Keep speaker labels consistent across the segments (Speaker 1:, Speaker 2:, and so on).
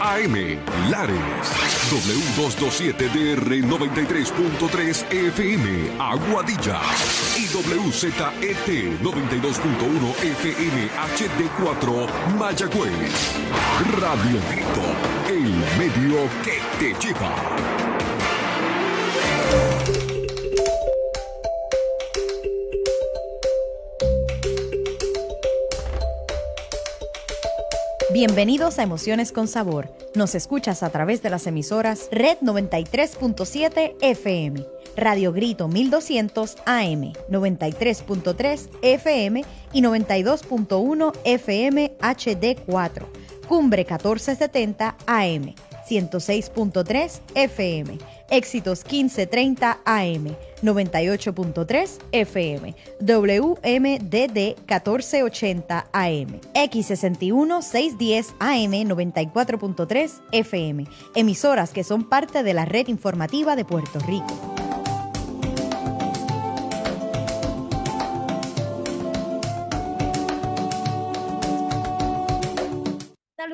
Speaker 1: AM Lares. W227DR 93.3 FM Aguadilla. Y WZET 92.1 FM HD4 Mayagüez. Radio Vito el medio que te lleva.
Speaker 2: Bienvenidos a Emociones con Sabor. Nos escuchas a través de las emisoras Red 93.7 FM, Radio Grito 1200 AM, 93.3 FM y 92.1 FM HD4, Cumbre 1470 AM, 106.3 FM Éxitos 1530 AM, 98.3 FM, WMDD 1480 AM, X61 610 AM, 94.3 FM, emisoras que son parte de la red informativa de Puerto Rico.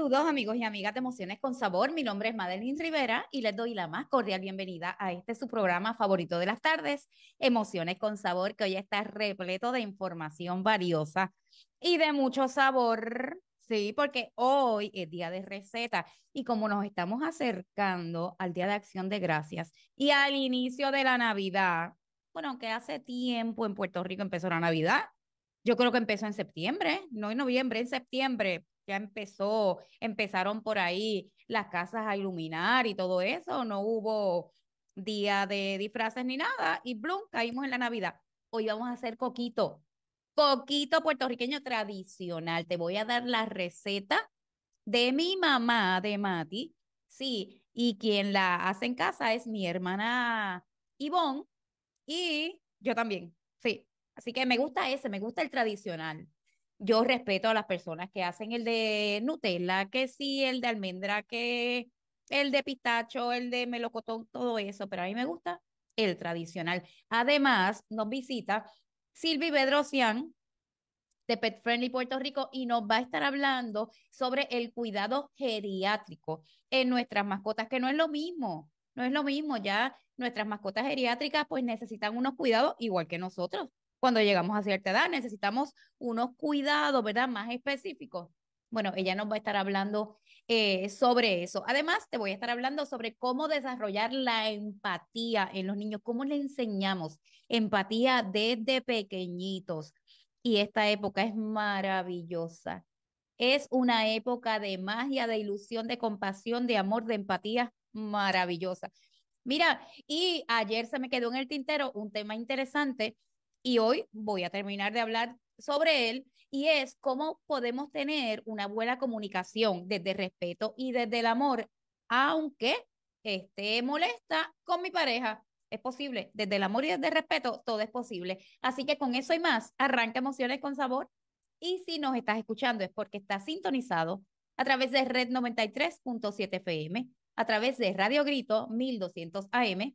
Speaker 3: Saludos amigos y amigas de Emociones con Sabor. Mi nombre es Madeline Rivera y les doy la más cordial bienvenida a este su programa favorito de las tardes, Emociones con Sabor, que hoy está repleto de información valiosa y de mucho sabor. Sí, porque hoy es día de receta y como nos estamos acercando al Día de Acción de Gracias y al inicio de la Navidad, bueno, que hace tiempo en Puerto Rico empezó la Navidad, yo creo que empezó en septiembre, no en noviembre, en septiembre, ya empezó, empezaron por ahí las casas a iluminar y todo eso, no hubo día de disfraces ni nada, y blum, caímos en la Navidad. Hoy vamos a hacer coquito, coquito puertorriqueño tradicional. Te voy a dar la receta de mi mamá, de Mati, sí, y quien la hace en casa es mi hermana Ivonne y yo también, sí. Así que me gusta ese, me gusta el tradicional yo respeto a las personas que hacen el de Nutella, que sí, el de almendra, que el de pistacho, el de melocotón, todo eso, pero a mí me gusta el tradicional. Además, nos visita Silvi Bedrosian de Pet Friendly Puerto Rico y nos va a estar hablando sobre el cuidado geriátrico en nuestras mascotas, que no es lo mismo, no es lo mismo, ya nuestras mascotas geriátricas pues necesitan unos cuidados igual que nosotros, cuando llegamos a cierta edad, necesitamos unos cuidados, ¿verdad? Más específicos. Bueno, ella nos va a estar hablando eh, sobre eso. Además, te voy a estar hablando sobre cómo desarrollar la empatía en los niños, cómo le enseñamos empatía desde pequeñitos. Y esta época es maravillosa. Es una época de magia, de ilusión, de compasión, de amor, de empatía maravillosa. Mira, y ayer se me quedó en el tintero un tema interesante y hoy voy a terminar de hablar sobre él y es cómo podemos tener una buena comunicación desde respeto y desde el amor, aunque esté molesta con mi pareja. Es posible, desde el amor y desde el respeto, todo es posible. Así que con eso y más, arranca emociones con sabor. Y si nos estás escuchando es porque estás sintonizado a través de Red 93.7 FM, a través de Radio Grito 1200 AM,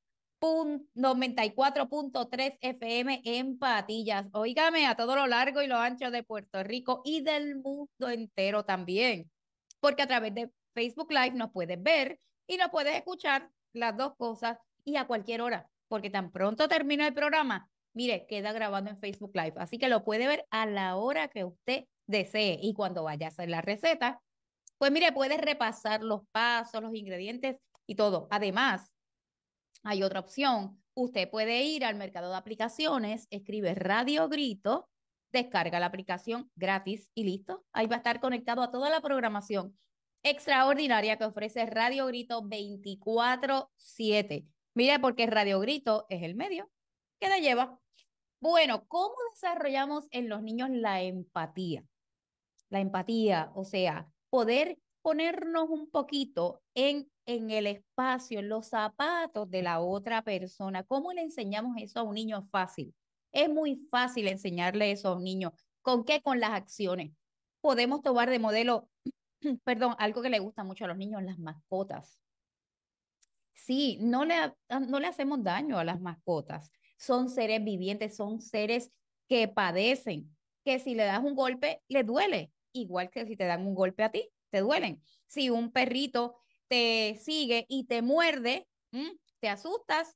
Speaker 3: 94.3 FM en Patillas. Óigame, a todo lo largo y lo ancho de Puerto Rico y del mundo entero también, porque a través de Facebook Live nos puedes ver y nos puedes escuchar las dos cosas y a cualquier hora, porque tan pronto termina el programa, mire, queda grabado en Facebook Live, así que lo puede ver a la hora que usted desee y cuando vaya a hacer la receta, pues mire, puedes repasar los pasos, los ingredientes y todo. Además, hay otra opción. Usted puede ir al mercado de aplicaciones, escribe Radio Grito, descarga la aplicación gratis y listo. Ahí va a estar conectado a toda la programación extraordinaria que ofrece Radio Grito 24/7. Mire, porque Radio Grito es el medio que la lleva. Bueno, ¿cómo desarrollamos en los niños la empatía? La empatía, o sea, poder ponernos un poquito en, en el espacio, en los zapatos de la otra persona. ¿Cómo le enseñamos eso a un niño? fácil. Es muy fácil enseñarle eso a un niño. ¿Con qué? Con las acciones. Podemos tomar de modelo, perdón, algo que le gusta mucho a los niños, las mascotas. Sí, no le, ah, no le hacemos daño a las mascotas. Son seres vivientes, son seres que padecen, que si le das un golpe, le duele, igual que si te dan un golpe a ti te duelen. Si un perrito te sigue y te muerde, te asustas,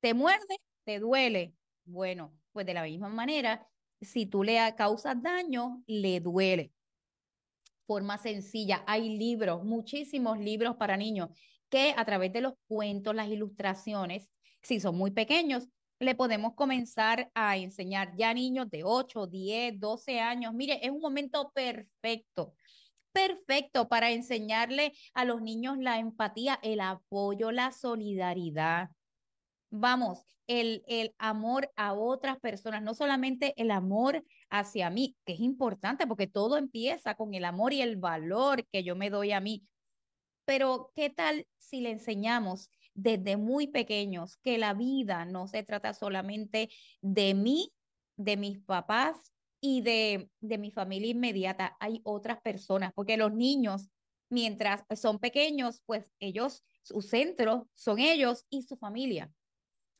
Speaker 3: te muerde, te duele. Bueno, pues de la misma manera, si tú le causas daño, le duele. Forma sencilla, hay libros, muchísimos libros para niños que a través de los cuentos, las ilustraciones, si son muy pequeños, le podemos comenzar a enseñar ya niños de 8, 10, 12 años. Mire, es un momento perfecto perfecto para enseñarle a los niños la empatía, el apoyo, la solidaridad. Vamos, el, amor a otras personas, no solamente el amor hacia mí, que es importante porque todo empieza con el amor y el valor que yo me doy a mí. Pero, ¿qué tal si le enseñamos desde muy pequeños que la vida no se trata solamente de mí, de mis papás, y de, mi familia inmediata hay otras personas, porque los niños, mientras son pequeños, pues ellos, su centro son ellos y su familia.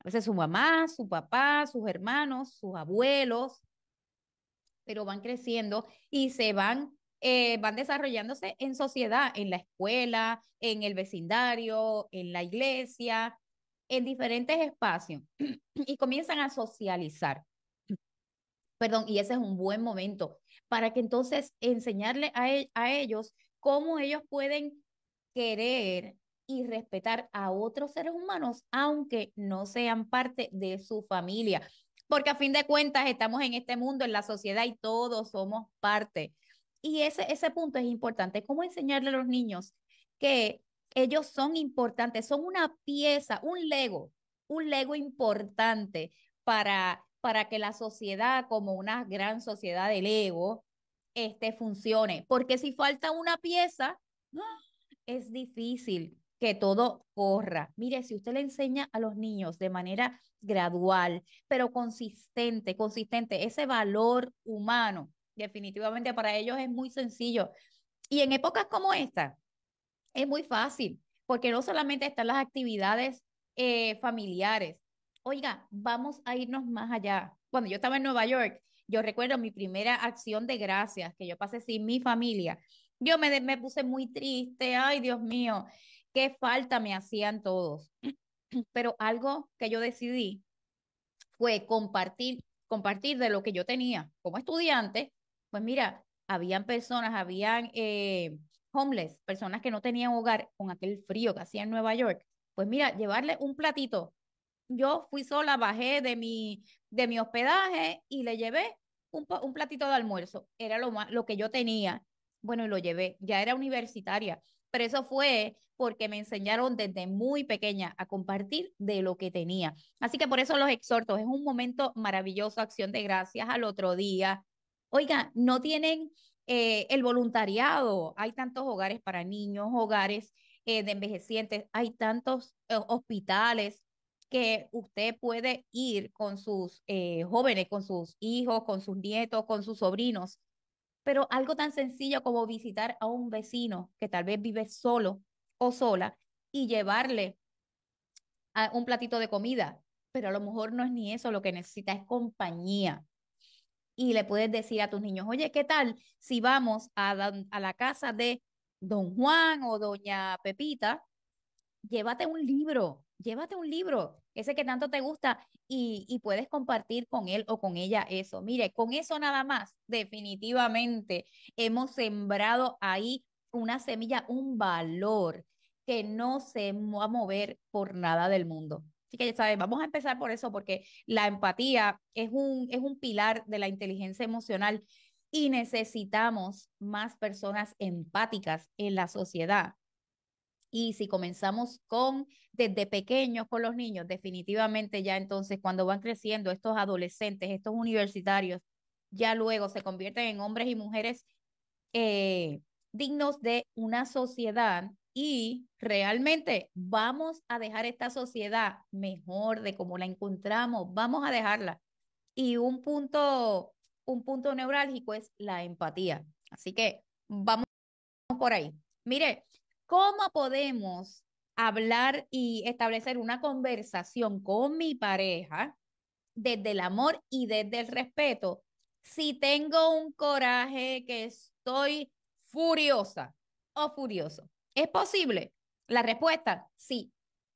Speaker 3: A veces su mamá, su papá, sus hermanos, sus abuelos, pero van creciendo y se van, eh, van desarrollándose en sociedad, en la escuela, en el vecindario, en la iglesia, en diferentes espacios y comienzan a socializar perdón, y ese es un buen momento para que entonces enseñarle e-, a, ellos cómo ellos pueden querer y respetar a otros seres humanos, aunque no sean parte de su familia. Porque a fin de cuentas estamos en este mundo, en la sociedad y todos somos parte. Y ese, ese punto es importante. ¿Cómo enseñarle a los niños que ellos son importantes, son una pieza, un Lego, un Lego importante para para que la sociedad, como una gran sociedad del ego, este, funcione. Porque si falta una pieza, ¡ah! es difícil que todo corra. Mire, si usted le enseña a los niños de manera gradual, pero consistente, consistente, ese valor humano, definitivamente para ellos es muy sencillo. Y en épocas como esta, es muy fácil, porque no solamente están las actividades eh, familiares, oiga, vamos a irnos más allá. Cuando yo estaba en Nueva York, yo recuerdo mi primera acción de gracias que yo pasé sin mi familia. Yo me, me puse muy triste, ay Dios mío, qué falta me hacían todos. Pero algo que yo decidí fue compartir, compartir de lo que yo tenía como estudiante. Pues mira, habían personas, habían eh, homeless, personas que no tenían hogar con aquel frío que hacía en Nueva York. Pues mira, llevarle un platito yo fui sola, bajé de mi, de mi hospedaje y le llevé un, platito de almuerzo. Era lo, lo que yo tenía. Bueno, y lo llevé. Ya era universitaria. Pero eso fue porque me enseñaron desde muy pequeña a compartir de lo que tenía. Así que por eso los exhorto. Es un momento maravilloso, acción de gracias al otro día. oiga no tienen eh, el voluntariado. Hay tantos hogares para niños, hogares eh, de envejecientes, hay tantos eh, hospitales que usted puede ir con sus eh, jóvenes, con sus hijos, con sus nietos, con sus sobrinos, pero algo tan sencillo como visitar a un vecino que tal vez vive solo o sola y llevarle un platito de comida, pero a lo mejor no es ni eso, lo que necesita es compañía. Y le puedes decir a tus niños, oye, ¿qué tal si vamos a, a la casa de don Juan o doña Pepita? Llévate un libro, llévate un libro, ese que tanto te gusta, y, puedes compartir con él o con ella eso. Mire, con eso nada más, definitivamente hemos sembrado ahí una semilla, un valor que no se va a mover por nada del mundo. Así que ya sabes, vamos a empezar por eso, porque la empatía es es un pilar de la inteligencia emocional y necesitamos más personas empáticas en la sociedad y si comenzamos con desde pequeños con los niños, definitivamente ya entonces cuando van creciendo estos adolescentes, estos universitarios, ya luego se convierten en hombres y mujeres eh, dignos de una sociedad y realmente vamos a dejar esta sociedad mejor de como la encontramos, vamos a dejarla. Y un punto, un punto neurálgico es la empatía. Así que vamos por ahí. Mire, ¿Cómo podemos hablar y establecer una conversación con mi pareja desde el amor y desde el respeto? Si tengo un coraje que estoy furiosa o furioso, ¿es posible? La respuesta, sí,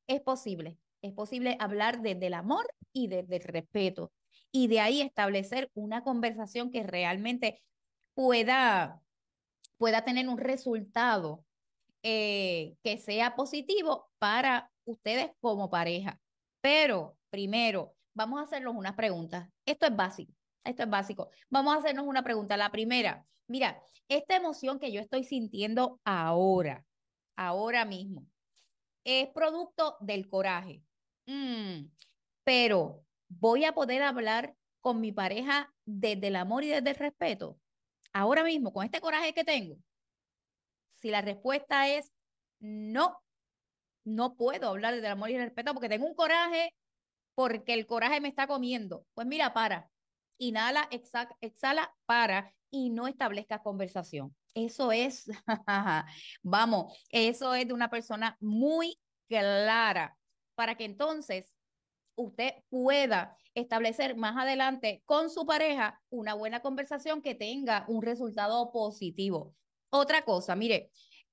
Speaker 3: es posible. Es posible hablar desde el amor y desde el respeto. Y de ahí establecer una conversación que realmente pueda, pueda tener un resultado eh, que sea positivo para ustedes como pareja. Pero primero, vamos a hacernos unas preguntas. Esto es básico, esto es básico. Vamos a hacernos una pregunta. La primera, mira, esta emoción que yo estoy sintiendo ahora, ahora mismo, es producto del coraje. Mm, pero voy a poder hablar con mi pareja desde el amor y desde el respeto. Ahora mismo, con este coraje que tengo, si la respuesta es no, no puedo hablar del amor y el respeto porque tengo un coraje, porque el coraje me está comiendo. Pues mira, para. Inhala, exhala, para y no establezca conversación. Eso es, vamos, eso es de una persona muy clara para que entonces usted pueda establecer más adelante con su pareja una buena conversación que tenga un resultado positivo. Otra cosa, mire,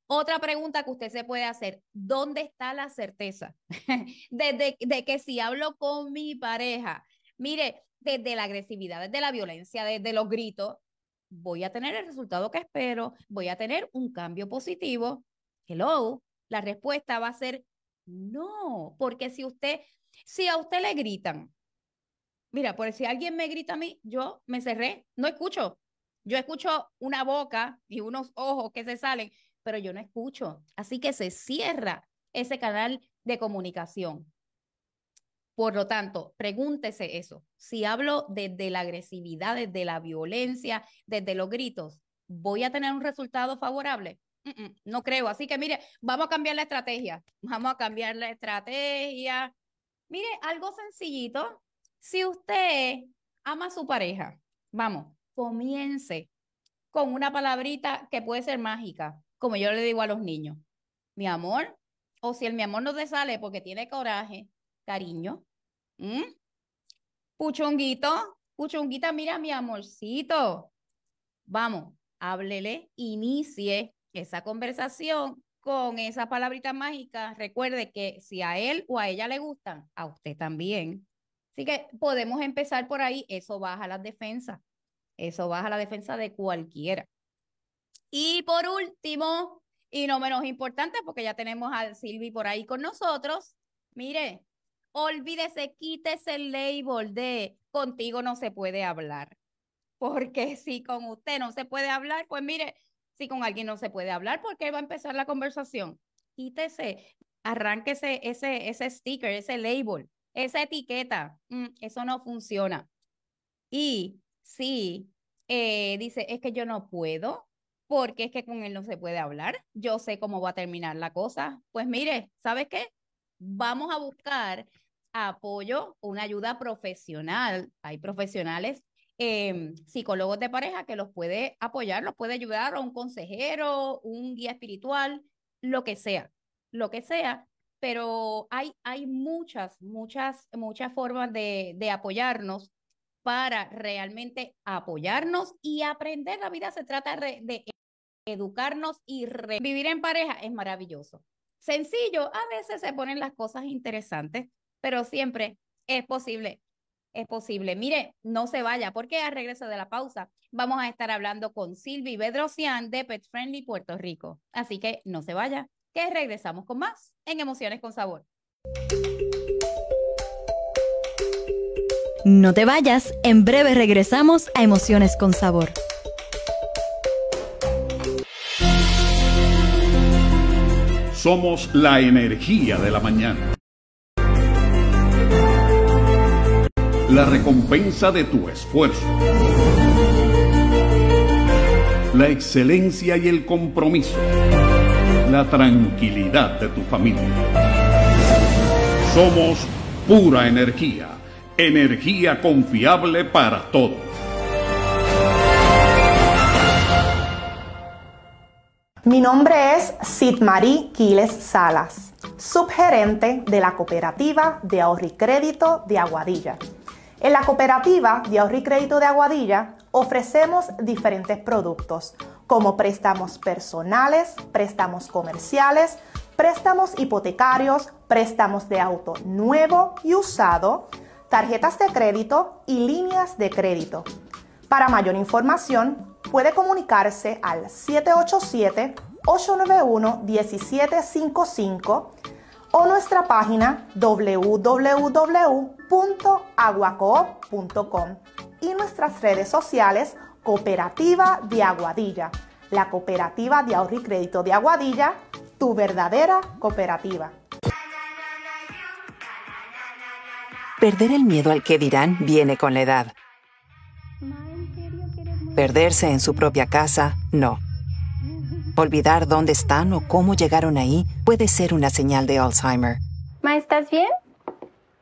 Speaker 3: otra pregunta que usted se puede hacer, ¿dónde está la certeza? de, de, que si hablo con mi pareja, mire, desde la agresividad, desde la violencia, desde los gritos, voy a tener el resultado que espero, voy a tener un cambio positivo. Hello, la respuesta va a ser no, porque si usted, si a usted le gritan, mira, por si alguien me grita a mí, yo me cerré, no escucho, yo escucho una boca y unos ojos que se salen, pero yo no escucho. Así que se cierra ese canal de comunicación. Por lo tanto, pregúntese eso. Si hablo desde la agresividad, desde la violencia, desde los gritos, ¿voy a tener un resultado favorable? no creo. Así que mire, vamos a cambiar la estrategia. Vamos a cambiar la estrategia. Mire, algo sencillito. Si usted ama a su pareja, vamos, comience con una palabrita que puede ser mágica, como yo le digo a los niños. Mi amor, o si el mi amor no te sale porque tiene coraje, cariño. Puchonguito, puchonguita, mira mi amorcito. Vamos, háblele, inicie esa conversación con esa palabrita mágica. Recuerde que si a él o a ella le gustan, a usted también. Así que podemos empezar por ahí, eso baja las defensas. Eso baja la defensa de cualquiera. Y por último, y no menos importante, porque ya tenemos a Silvi por ahí con nosotros, mire, olvídese, quítese el label de contigo no se puede hablar. Porque si con usted no se puede hablar, pues mire, si con alguien no se puede hablar, ¿por qué va a empezar la conversación? Quítese, arránquese ese, ese sticker, ese label, esa etiqueta. Mm, eso no funciona. Y Sí, eh, dice, es que yo no puedo porque es que con él no se puede hablar, yo sé cómo va a terminar la cosa. Pues mire, ¿sabes qué? Vamos a buscar apoyo, una ayuda profesional. Hay profesionales, em, psicólogos de pareja que los puede apoyar, los puede ayudar, un consejero, un guía espiritual, lo que sea, lo que sea. Pero hay, hay muchas, muchas, muchas formas de, de apoyarnos para realmente apoyarnos y aprender la vida. Se trata de educarnos y vivir en pareja es maravilloso. Sencillo, a veces se ponen las cosas interesantes, pero siempre es posible. Es posible. Mire, no se vaya, porque al regreso de la pausa vamos a estar hablando con Silvi Bedrosian de Pet Friendly Puerto Rico. Así que no se vaya, que regresamos con más en Emociones con Sabor.
Speaker 2: No te vayas, en breve regresamos a Emociones con Sabor.
Speaker 1: Somos la energía de la mañana. La recompensa de tu esfuerzo. La excelencia y el compromiso. La tranquilidad de tu familia. Somos pura energía Energía confiable para todos.
Speaker 2: Mi nombre es Sidmarie Quiles Salas, subgerente de la cooperativa de ahorro y crédito de Aguadilla. En la cooperativa de ahorro y crédito de Aguadilla ofrecemos diferentes productos como préstamos personales, préstamos comerciales, préstamos hipotecarios, préstamos de auto nuevo y usado, tarjetas de crédito y líneas de crédito. Para mayor información, puede comunicarse al 787-891-1755 o nuestra página www.aguacoop.com y nuestras redes sociales Cooperativa de Aguadilla, la Cooperativa de Ahorro y Crédito de Aguadilla, tu verdadera
Speaker 4: cooperativa. Perder el miedo al que dirán viene con la edad. Perderse en su propia casa, no. Olvidar dónde están o cómo llegaron ahí puede ser una señal de Alzheimer. Ma, ¿estás bien?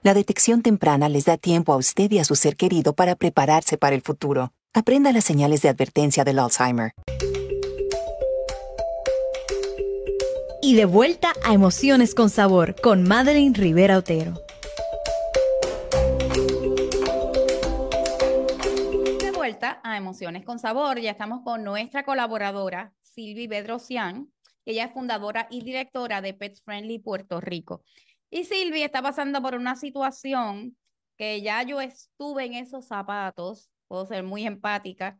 Speaker 4: La detección temprana les da tiempo a usted y a su ser querido para prepararse para el futuro. Aprenda las señales de advertencia del Alzheimer. Y de vuelta
Speaker 2: a Emociones con Sabor con Madeline Rivera Otero.
Speaker 3: a Emociones con Sabor. Ya estamos con nuestra colaboradora, Silvi Bedrosian. Ella es fundadora y directora de Pet Friendly Puerto Rico. Y Silvi está pasando por una situación que ya yo estuve en esos zapatos, puedo ser muy empática.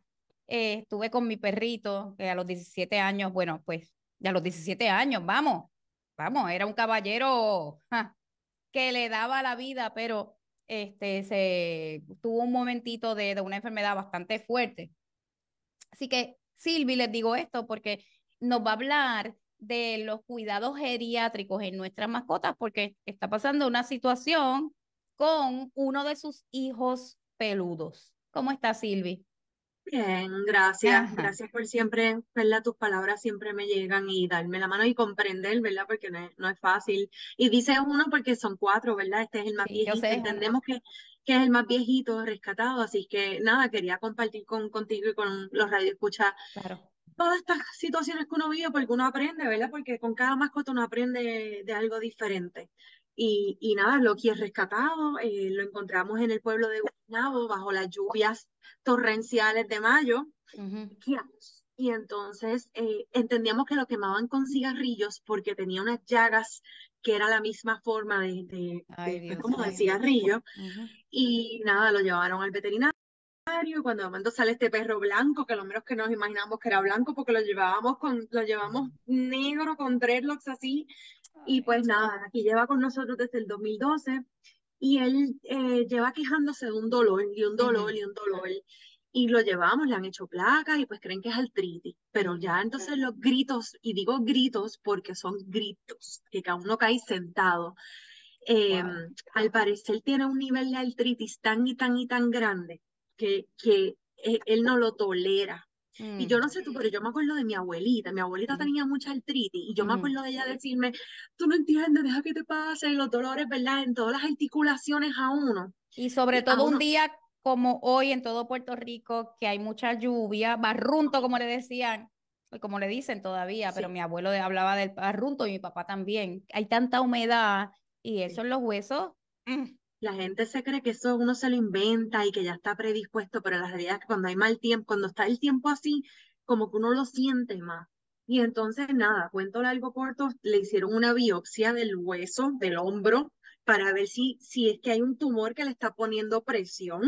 Speaker 3: Eh, estuve con mi perrito, que a los 17 años, bueno, pues ya a los 17 años, vamos, vamos, era un caballero que le daba la vida, pero este, se tuvo un momentito de, de una enfermedad bastante fuerte. Así que, Silvi, les digo esto porque nos va a hablar de los cuidados geriátricos en nuestras mascotas porque está pasando una situación con uno de sus hijos peludos. ¿Cómo está Silvi? Bien, gracias.
Speaker 5: Gracias por siempre, ¿verdad? Tus palabras siempre me llegan y darme la mano y comprender, ¿verdad? Porque no es, fácil. Y dice uno porque son cuatro, ¿verdad? Este es el más viejito. Entendemos que, que, es el más viejito rescatado. Así que nada, quería compartir contigo y con los radioescuchas claro. todas estas situaciones que uno vive porque uno aprende, ¿verdad? Porque con cada mascota uno aprende de algo diferente. Y, y nada, Loki es rescatado, eh, lo encontramos en el pueblo de Guanabo bajo las lluvias torrenciales de mayo. Y entonces eh, entendíamos que lo quemaban con cigarrillos porque tenía unas llagas que era la misma forma de, de, como de cigarrillo. Y nada, lo llevaron al veterinario y cuando de momento sale este perro blanco, que lo menos que nos imaginábamos que era blanco porque lo llevábamos con, lo llevamos negro con dreadlocks así y pues nada, aquí lleva con nosotros desde el 2012 y él eh, lleva quejándose de un dolor, y un dolor, y un dolor. Y lo llevamos, le han hecho placas y pues creen que es artritis. Pero ya entonces los gritos, y digo gritos porque son gritos, que cada uno cae sentado. Em, al parecer tiene un nivel de artritis tan y tan y tan grande que, que eh, él no lo tolera y yo mm. no sé tú, pero yo me acuerdo de mi abuelita. Mi abuelita mm. tenía mucha artritis y yo me mm. acuerdo de ella decirme, tú no entiendes, deja que te pasen los dolores, ¿verdad? En todas las articulaciones a uno. Y sobre todo un día
Speaker 3: como hoy en todo Puerto Rico, que hay mucha lluvia, barrunto, como le decían, como le dicen todavía, pero mi abuelo hablaba del barrunto y mi papá también. Hay tanta humedad y eso en los huesos la gente se cree que eso
Speaker 5: uno se lo inventa y que ya está predispuesto, pero la realidad es que cuando hay mal tiempo, cuando está el tiempo así, como que uno lo siente más. Y entonces, nada, cuento largo corto, le hicieron una biopsia del hueso, del hombro, para ver si, si es que hay un tumor que le está poniendo presión,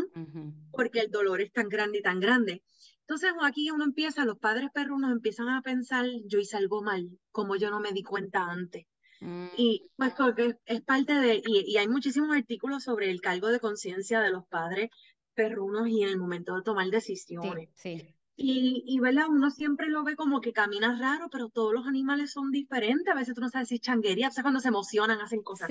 Speaker 5: porque el dolor es tan grande y tan grande. Entonces aquí uno empieza, los padres perrunos empiezan a pensar, yo hice algo mal, como yo no me di cuenta antes. Mm. Y pues porque es parte de, y, y, hay muchísimos artículos sobre el cargo de conciencia de los padres perrunos y en el momento de tomar decisiones. Sí, Y, y, Uno siempre lo ve como que camina raro, pero todos los animales son diferentes. A veces tú no sabes si es changuería, sea, cuando se emocionan hacen cosas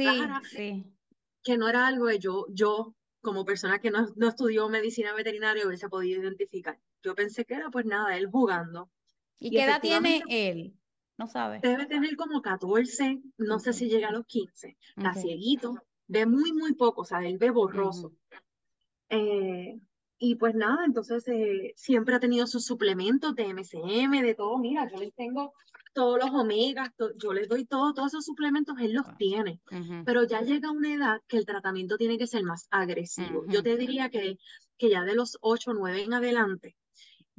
Speaker 5: Que no era algo que yo, yo como persona que no, no estudió medicina veterinaria, hubiese podido identificar. Yo pensé que era, pues nada, él
Speaker 3: jugando.
Speaker 5: y qué edad tiene él? No sabe. Debe tener como 14, no sé si llega a los 15. Está cieguito, ve muy, muy poco, o sea, él ve borroso. Eh, y pues nada, entonces eh, siempre ha tenido sus suplementos de MCM, de todo. Mira, yo les tengo todos los omegas, yo les doy todo, todos esos suplementos, él los tiene. Pero ya llega una edad que el tratamiento tiene que ser más agresivo. Yo te diría que, que ya de los 8, 9 en adelante,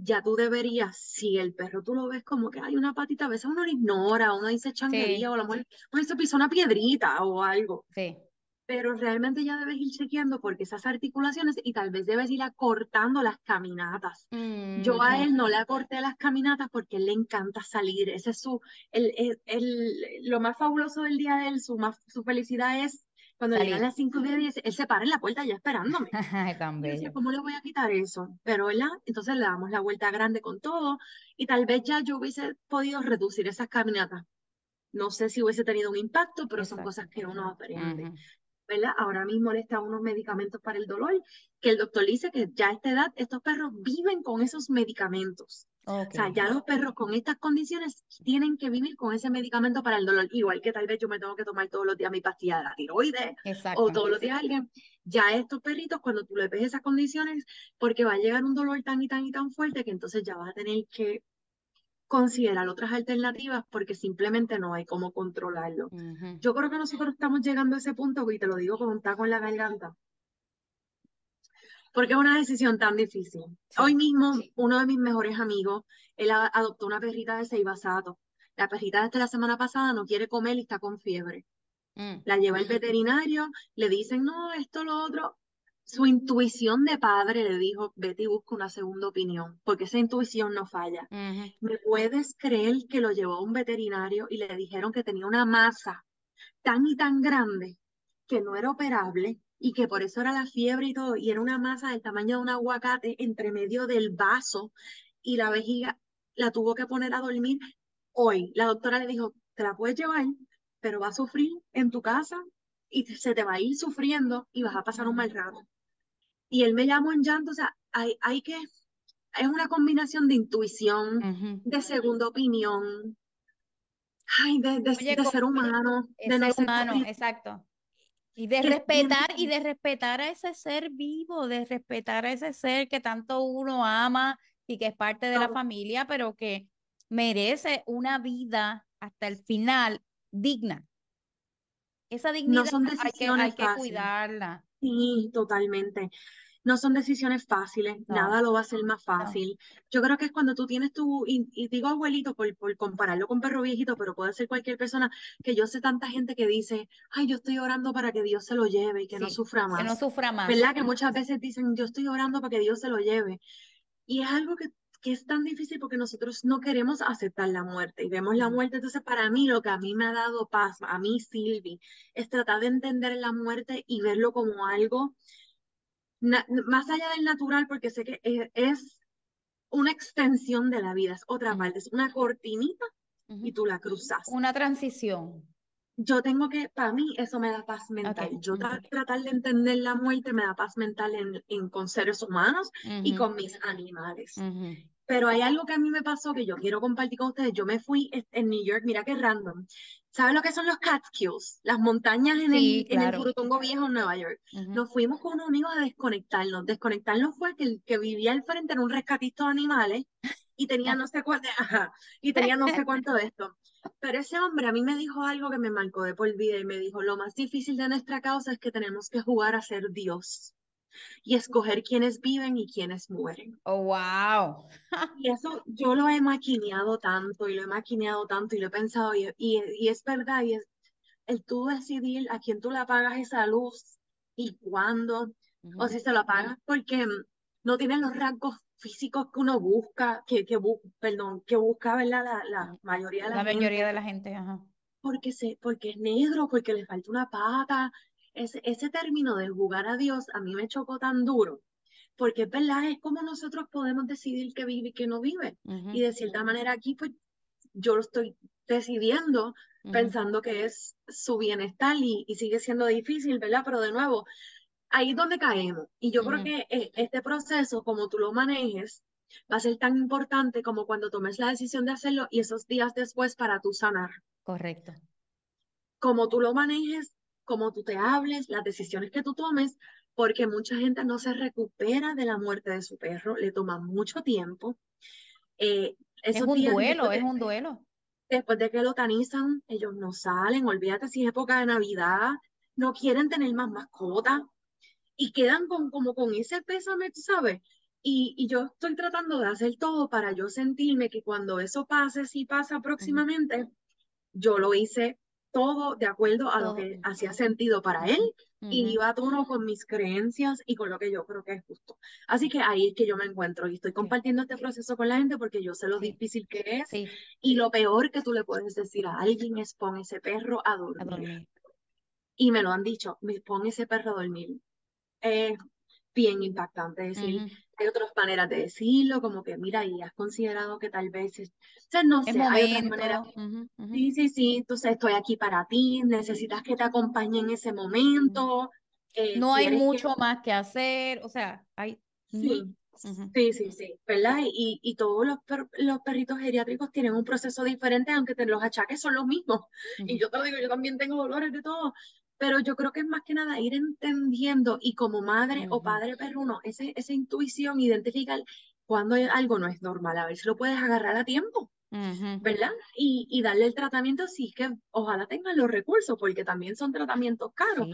Speaker 5: ya tú deberías, si el perro tú lo ves como que hay una patita, a veces uno lo ignora, uno dice changuería, o la mujer, pues dice pisó una piedrita o algo. Sí. Pero realmente ya debes ir chequeando porque esas articulaciones y tal vez debes ir acortando las caminatas.
Speaker 3: Mm, Yo a él
Speaker 5: no le acorté las caminatas porque él le encanta salir. Ese es su, el, lo más fabuloso del día de él, su, su felicidad es cuando llegan las 5 y 10, él se para en la puerta ya esperándome. También. ¿Cómo le voy a quitar eso? Pero, ¿verdad? Entonces le damos la vuelta grande con todo y tal vez ya yo hubiese podido reducir esas caminatas. No sé si hubiese tenido un impacto, pero son cosas que uno aprende. Ahora mismo le están unos medicamentos para el dolor, que el doctor dice que ya a esta edad estos perros viven con esos medicamentos. O sea, ya los perros con estas condiciones tienen que vivir con ese medicamento para el dolor, igual que tal vez yo me tengo que tomar todos los días mi pastilla de la tiroides o todos los días alguien. Ya estos perritos, cuando tú le ves esas condiciones, porque va a llegar un dolor tan y tan y tan fuerte que entonces ya vas a tener que considerar otras alternativas porque simplemente no hay cómo controlarlo. Yo creo que nosotros estamos llegando a ese punto, y te lo digo con un taco en la garganta, porque es una decisión tan difícil. Hoy mismo, uno de mis mejores amigos, él adoptó una perrita de Seibasato. La perrita desde la semana pasada no quiere comer y está con fiebre.
Speaker 3: Mm. La lleva el veterinario,
Speaker 5: le dicen, no, esto, lo otro. Su intuición de padre le dijo, vete y busca una segunda opinión, porque esa intuición no falla. ¿Me puedes creer que lo llevó a un veterinario y le dijeron que tenía una masa tan y tan grande que no era operable, y que por eso era la fiebre y todo, y era una masa del tamaño de un aguacate entre medio del vaso y la vejiga la tuvo que poner a dormir hoy. La doctora le dijo, te la puedes llevar, pero va a sufrir en tu casa y se te va a ir sufriendo y vas a pasar un mal rato. Y él me llamó en llanto, o sea, hay, hay que, es una combinación de intuición, de segunda opinión, ay, de, de, ser humano, de ser humano,
Speaker 3: exacto. Y de respetar, y de respetar a ese ser vivo, de respetar a ese ser que tanto uno ama y que es parte de la familia, pero que merece una vida hasta el final digna. Esa dignidad hay que cuidarla. Sí, totalmente
Speaker 5: no son decisiones fáciles, nada lo va a hacer más fácil. Yo creo que es cuando tú tienes tu, y, digo abuelito por, por, compararlo con perro viejito, pero puede ser cualquier persona, que yo sé tanta gente que dice, ay, yo estoy orando para que Dios se lo lleve y que no sufra más. Que no sufra más. ¿Verdad? Que muchas veces dicen, yo estoy orando para que Dios se lo lleve. Y es algo que, que es tan difícil porque nosotros no queremos aceptar la muerte y vemos la mm. muerte. Entonces, para mí, lo que a mí me ha dado paz, a mí, Silvi, es tratar de entender la muerte y verlo como algo más allá del natural, porque sé que es, una extensión de la vida, es otra parte, es una cortinita y tú la cruzas. Una transición. Yo tengo que, para mí, eso me da paz mental. Yo tratar de entender la muerte me da paz mental en, en con seres humanos y con mis animales. Pero hay algo que a mí me pasó que yo quiero compartir con ustedes. Yo me fui en New York, mira qué random. ¿Sabes lo que son los Catskills? Las montañas en, el, en Viejo, en Nueva York. Nos fuimos con unos amigos a desconectarnos. Desconectarnos fue que el que vivía al frente era un rescatista de animales y tenía no sé cuánto, y tenía no sé cuánto de esto. Pero ese hombre a mí me dijo algo que me marcó de por vida y me dijo, lo más difícil de nuestra causa es que tenemos que jugar a ser Dios y escoger quiénes viven y quiénes mueren. Oh, wow. y eso yo lo he maquineado tanto y lo he maquineado tanto y lo he pensado y, y, y es verdad, y es el tú decidir a quién tú le apagas esa luz y cuándo, o si se lo apagas porque mm, no tienen los rasgos físicos que uno busca, que, que, perdón, que busca ¿verdad? La, la mayoría de la, gente. mayoría de
Speaker 3: la
Speaker 5: Porque, se, porque es negro, porque le falta una pata, ese, ese término de jugar a Dios a mí me chocó tan duro, porque es verdad, es como nosotros podemos decidir qué vive y qué no vive. Y de cierta manera aquí, pues yo lo estoy decidiendo pensando que es su bienestar y, sigue siendo difícil, ¿verdad? Pero de nuevo, ahí es donde caemos. Y yo creo que e, este proceso, como tú lo manejes, va a ser tan importante como cuando tomes la decisión de hacerlo y esos días después para tu sanar. Correcto. Como tú lo manejes, como tú te hables, las decisiones que tú tomes, porque mucha gente no se recupera de la muerte de su perro, le toma mucho tiempo. Eh, es un duelo, es un duelo. Después de que lo tanizan, ellos no salen, olvídate si es época de Navidad, no quieren tener más mascotas y quedan con, como con ese pésame, tú sabes. Y, yo estoy tratando de hacer todo para yo sentirme que cuando eso pase, si pasa próximamente, yo lo hice todo de acuerdo a lo que hacía sentido para él y iba todo con mis creencias y con lo que yo creo que es justo. Así que ahí es que yo me encuentro y estoy compartiendo este proceso con la gente porque yo sé lo difícil que es y lo peor que tú le puedes decir a alguien es pon ese perro a dormir. Y me lo han dicho, pon ese perro a dormir. Es bien impactante decir, hay otras maneras de decirlo, como que mira, y has considerado que tal vez, no sé, hay otras maneras. Sí, sí, sí, entonces estoy aquí para ti, necesitas que te acompañe en ese momento.
Speaker 3: Eh, no hay mucho más
Speaker 5: que hacer, o sea, hay... Sí. Sí, sí, sí, ¿verdad? Y, y todos los, los perritos geriátricos tienen un proceso diferente, aunque los achaques son los mismos. Y yo te lo digo, yo también tengo dolores de todo, pero yo creo que es más que nada ir entendiendo y como madre o padre perruno, ese, esa intuición, identificar cuando algo no es normal, a ver si lo puedes agarrar a tiempo.
Speaker 3: ¿Verdad?
Speaker 5: Y, y, darle el tratamiento si es que ojalá tengan los recursos, porque también son tratamientos caros.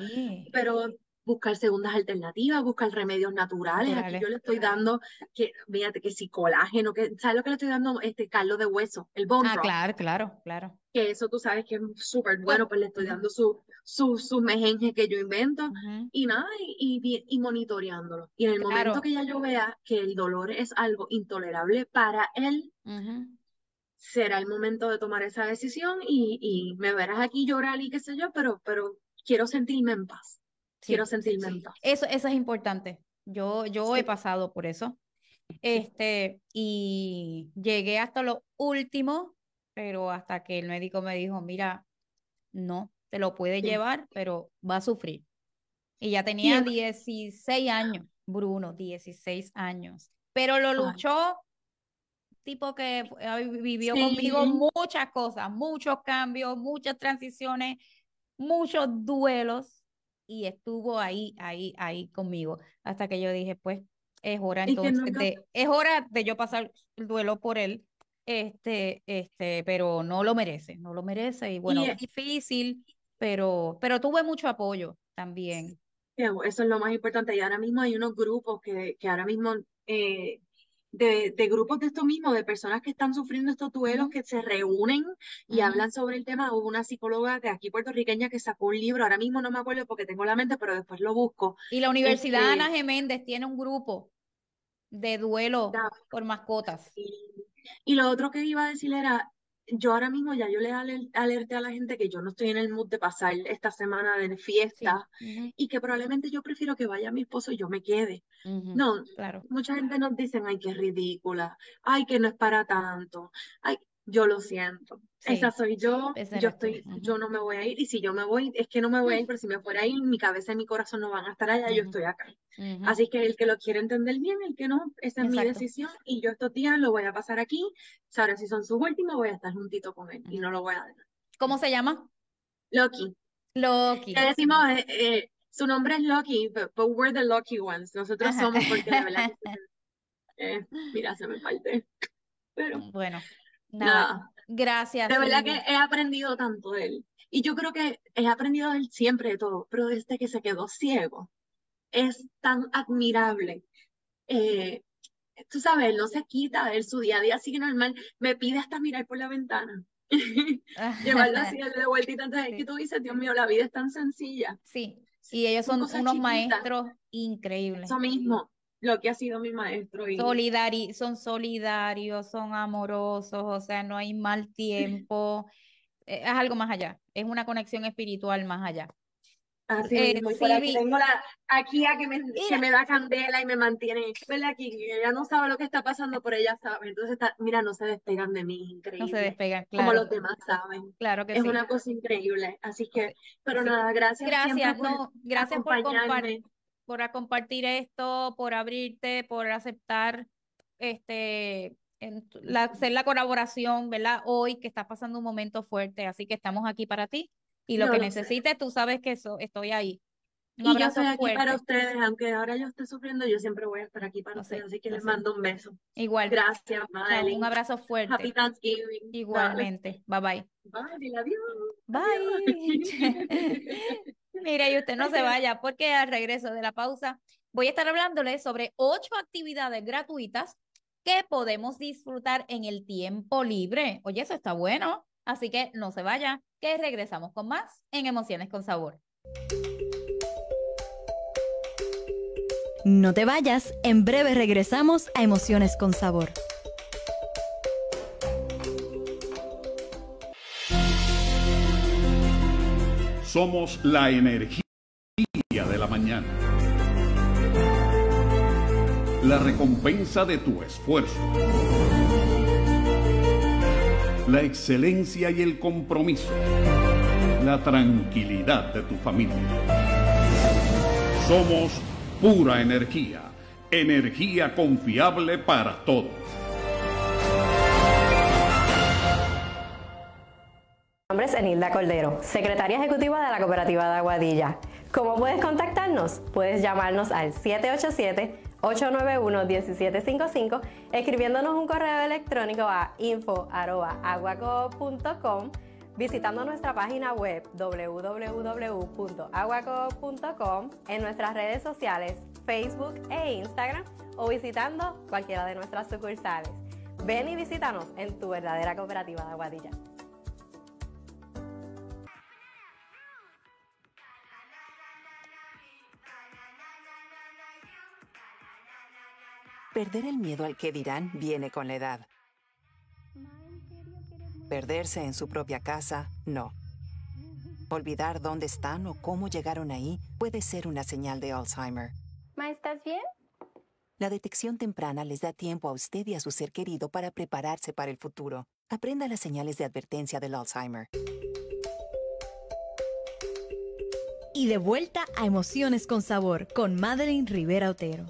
Speaker 5: Pero buscar segundas alternativas, buscar remedios naturales. Aquí yo le estoy dando, que, fíjate, que si colágeno, que, ¿sabes lo que le estoy dando? Este caldo de hueso, el bone Ah, claro,
Speaker 3: claro, claro.
Speaker 5: Que eso tú sabes que es súper pues, bueno, pues le estoy dando su, sus mejenjes que yo invento y nada, y, y, monitoreándolo.
Speaker 3: Y en el momento
Speaker 5: que ya yo vea que el dolor es algo intolerable para él, será el momento de tomar esa decisión y, y, me verás aquí llorar y qué
Speaker 3: sé yo, pero, pero quiero sentirme en paz
Speaker 5: quiero sentirme.
Speaker 3: Eso, eso es importante. Yo, yo he pasado por eso. Este, y llegué hasta lo último, pero hasta que el médico me dijo, mira, no, te lo puede llevar, pero va a sufrir. Y ya tenía 16 años, Bruno, 16 años. Pero lo luchó, tipo que vivió conmigo muchas cosas, muchos cambios, muchas transiciones, muchos duelos y estuvo ahí, ahí, ahí conmigo, hasta que yo dije, pues es hora entonces de, es hora de yo pasar el duelo por él, este, este, pero no lo merece, no lo merece y bueno, es difícil, pero, pero tuve mucho apoyo también. Eso es lo más importante y ahora mismo hay
Speaker 5: unos grupos que, que ahora mismo eh, de, grupos de esto mismo, de personas que están sufriendo estos duelos, que se reúnen y hablan sobre el tema. Hubo una psicóloga de aquí puertorriqueña que sacó un libro, ahora mismo no me acuerdo porque tengo la mente, pero después lo busco. Y la Universidad este Ana G.
Speaker 3: Méndez tiene un grupo de duelo por mascotas.
Speaker 5: Y lo otro que iba a decir era, yo ahora mismo ya yo le alerté a la gente que yo no estoy en el mood de pasar esta semana de fiesta y que probablemente yo prefiero que vaya mi esposo y yo me quede. No, mucha gente nos dice, ay, qué ridícula, ay, que no es para tanto, ay, yo lo siento. Esa soy yo, yo estoy, yo no me voy a ir, y si yo me voy, es que no me voy a ir, pero si me fuera ahí mi cabeza y mi corazón no van a estar allá, yo estoy acá. Así que el que lo quiere entender bien, el que no, esa es mi decisión, y yo estos días lo voy a pasar aquí, Sabes si son sus últimos, voy a estar juntito con él, y no lo voy a dejar. ¿Cómo se llama? Loki. Loki. Le decimos, eh, eh, su nombre es Loki, but, we're the lucky ones,
Speaker 3: nosotros somos, porque la verdad, eh, mira, se me falte. Pero, bueno, nada
Speaker 5: Gracias. De verdad que he aprendido tanto de él. Y yo creo que he aprendido de él siempre de todo, pero desde que se quedó ciego, es tan admirable. Eh, tú sabes, él no se quita de él, su día a día sigue normal, me pide hasta mirar por la ventana. Llevarlo así de vueltita antes de que tú dices,
Speaker 3: Dios mío, la vida es tan sencilla. Sí, y ellos son, unos maestros increíbles. Eso mismo, lo que ha sido mi maestro. Y... Solidari son solidarios, son amorosos, o sea, no hay mal tiempo. Eh, es algo más allá, es una conexión espiritual más allá. Así es, eh, mismo, sí, aquí tengo
Speaker 5: la a que me, me, da candela y me mantiene. aquí, ella no sabe lo que está pasando, pero ella sabe. Entonces, mira, no se despegan de mí, increíble. No se despegan,
Speaker 3: claro. Como los demás saben. Claro que es sí. Es una cosa increíble. Así que, pero nada, gracias. Gracias, gracias por compartir por compartir esto, por abrirte, por aceptar este hacer la colaboración, ¿verdad? Hoy que estás pasando un momento fuerte, así que estamos aquí para ti y lo que necesites, tú sabes que eso estoy ahí. Un y yo estoy aquí fuerte. para ustedes,
Speaker 5: aunque ahora yo esté sufriendo, yo siempre voy a estar aquí para ustedes, así que les mando un beso. Igual. Gracias, Madeline. Un abrazo fuerte. Happy
Speaker 3: Thanksgiving. Igualmente. Bye bye. Bye, adiós. Bye. Mire, y usted no se vaya, porque al regreso de la pausa voy a estar hablándole sobre ocho actividades gratuitas que podemos disfrutar en el tiempo libre. Oye, eso está bueno. Así que no se vaya, que regresamos con más en Emociones con Sabor.
Speaker 4: No
Speaker 2: te vayas, en breve regresamos a Emociones con Sabor.
Speaker 1: Somos la energía de la mañana. La recompensa de tu esfuerzo. La excelencia y el compromiso. La tranquilidad de tu familia. Somos pura energía. Energía confiable para todos.
Speaker 2: Enilda Cordero, secretaria ejecutiva
Speaker 3: de la Cooperativa de Aguadilla. ¿Cómo puedes contactarnos? Puedes llamarnos al 787-891-1755 escribiéndonos un correo electrónico a
Speaker 2: info.aguaco.com visitando nuestra página web
Speaker 3: www.aguaco.com, en nuestras redes sociales Facebook e Instagram o visitando cualquiera de nuestras sucursales. Ven y visítanos
Speaker 2: en tu verdadera cooperativa de Aguadilla.
Speaker 4: Perder el miedo al que dirán viene con la edad. Perderse en su propia casa, no. Olvidar dónde están o cómo llegaron ahí puede ser una señal de Alzheimer. Ma, ¿estás bien? La detección temprana les da tiempo a usted y a su ser querido para prepararse para el futuro. Aprenda las señales de advertencia del Alzheimer.
Speaker 2: Y de vuelta a Emociones con Sabor con Madeline Rivera Otero.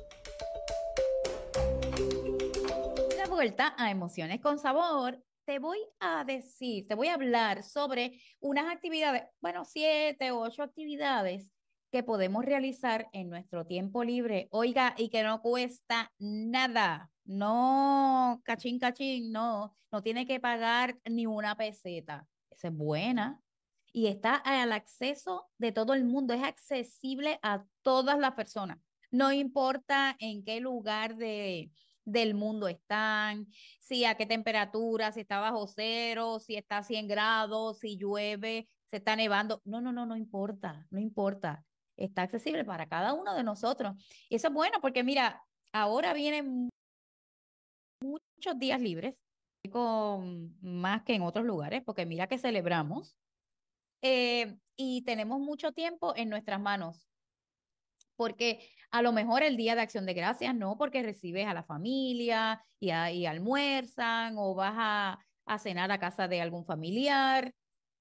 Speaker 3: vuelta a Emociones con Sabor, te voy a decir, te voy a hablar sobre unas actividades, bueno, siete o ocho actividades que podemos realizar en nuestro tiempo libre. Oiga, y que no cuesta nada. No, cachín, cachín, no. No tiene que pagar ni una peseta. Esa es buena. Y está al acceso de todo el mundo. Es accesible a todas las personas. No importa en qué lugar de, del mundo están, si a qué temperatura, si está bajo cero, si está a 100 grados, si llueve, se está nevando. No, no, no, no importa, no importa. Está accesible para cada uno de nosotros. Y eso es bueno porque mira, ahora vienen muchos días libres, con, más que en otros lugares, porque mira que celebramos. Eh, y tenemos mucho tiempo en nuestras manos porque a lo mejor el día de acción de gracias no, porque recibes a la familia y, almuerzan o vas a, cenar a casa de algún familiar.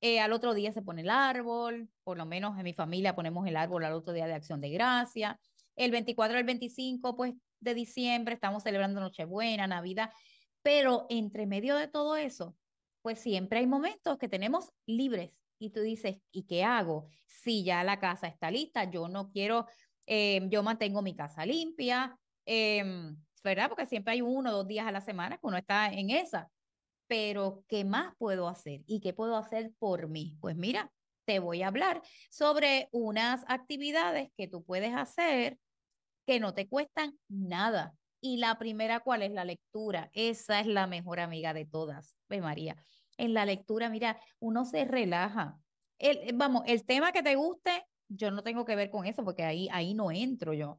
Speaker 3: Eh, al otro día se pone el árbol, por lo menos en mi familia ponemos el árbol al otro día de acción de gracias. El 24 al 25 pues, de diciembre estamos celebrando Nochebuena, Navidad, pero entre medio de todo eso, pues siempre hay momentos que tenemos libres y tú dices, ¿y qué hago? Si ya la casa está lista, yo no quiero Em, yo mantengo mi casa limpia, em, ¿verdad? Porque siempre hay uno o dos días a la semana que uno está en esa. Pero, ¿qué más puedo hacer? ¿Y qué puedo hacer por mí? Pues mira, te voy a hablar sobre unas actividades que tú puedes hacer que no te cuestan nada. Y la primera, ¿cuál es la lectura? Esa es la mejor amiga de todas, ve María. En la lectura, mira, uno se relaja. El, vamos, el tema que te guste, yo no tengo que ver con eso porque ahí, ahí no entro yo.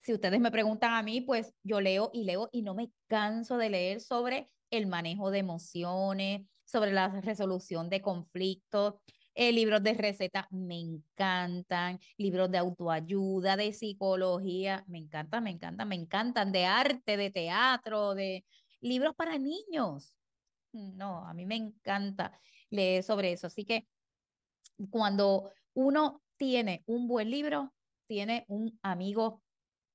Speaker 3: Si ustedes me preguntan a mí, pues yo leo y leo y no me canso de leer sobre el manejo de emociones, sobre la resolución de conflictos, eh, libros de receta, me encantan, libros de autoayuda, de psicología, me encantan, me encantan, me encantan, de arte, de teatro, de libros para niños. No, a mí me encanta leer sobre eso. Así que cuando uno tiene un buen libro, tiene un amigo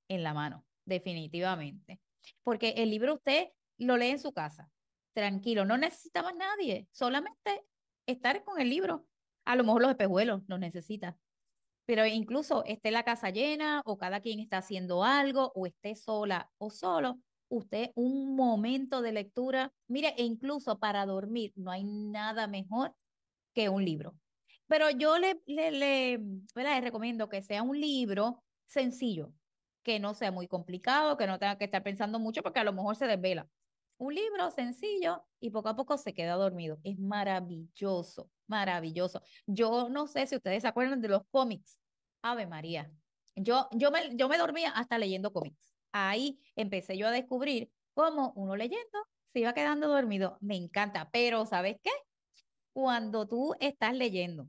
Speaker 3: en la mano, definitivamente. Porque el libro usted lo lee en su casa, tranquilo, no necesita nadie, solamente estar con el libro. A lo mejor los espejuelos los necesita, pero incluso esté la casa llena o cada quien está haciendo algo o esté sola o solo, usted un momento de lectura, mire, e incluso para dormir no hay nada mejor que un libro. Pero yo le, le, le, recomiendo que sea un libro sencillo, que no sea muy complicado, que no tenga que estar pensando mucho porque a lo mejor se desvela. Un libro sencillo y poco a poco se queda dormido. Es maravilloso, maravilloso. Yo no sé si ustedes se acuerdan de los cómics. Ave María. Yo, yo, me, yo me dormía hasta leyendo cómics. Ahí empecé yo a descubrir cómo uno leyendo se iba quedando dormido. Me encanta, pero ¿sabes qué? Cuando tú estás leyendo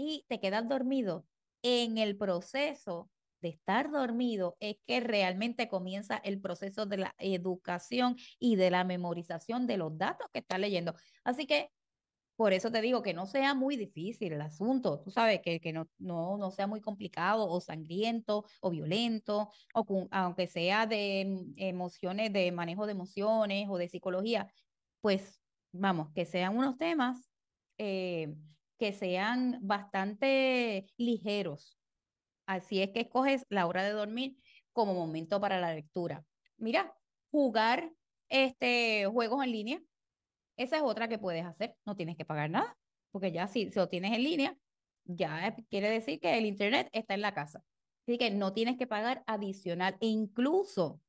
Speaker 3: y te quedas dormido, en el proceso de estar dormido es que realmente comienza el proceso de la educación y de la memorización de los datos que estás leyendo. Así que por eso te digo que no sea muy difícil el asunto, tú sabes, que, que no, no, no sea muy complicado o sangriento o violento, o aunque sea de mm, emociones, de manejo de emociones o de psicología, pues vamos, que sean unos temas eh, que sean bastante ligeros. Así es que escoges la hora de dormir como momento para la lectura. Mira, jugar este, juegos en línea, esa es otra que puedes hacer, no tienes que pagar nada, porque ya si, lo tienes en línea, ya quiere decir que el Internet está en la casa. Así que no tienes que pagar adicional. E incluso,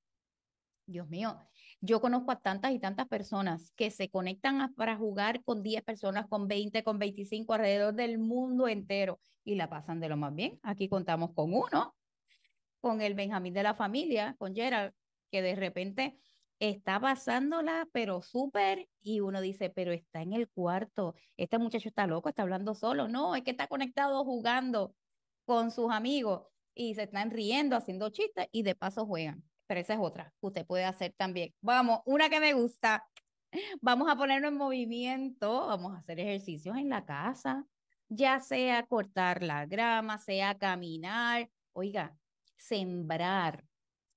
Speaker 3: Dios mío, yo conozco a tantas y tantas personas que se conectan para jugar con 10 personas, con 20, con 25 alrededor del mundo entero y la pasan de lo más bien. Aquí contamos con uno, con el Benjamín de la familia, con Gerald, que de repente está pasándola, pero súper, y uno dice, pero está en el cuarto, este muchacho está loco, está hablando solo, no, es que está conectado jugando con sus amigos y se están riendo, haciendo chistes y de paso juegan pero esa es otra que usted puede hacer también. Vamos, una que me gusta. Vamos a ponernos en movimiento, vamos a hacer ejercicios en la casa, ya sea cortar la grama, sea caminar, oiga, sembrar.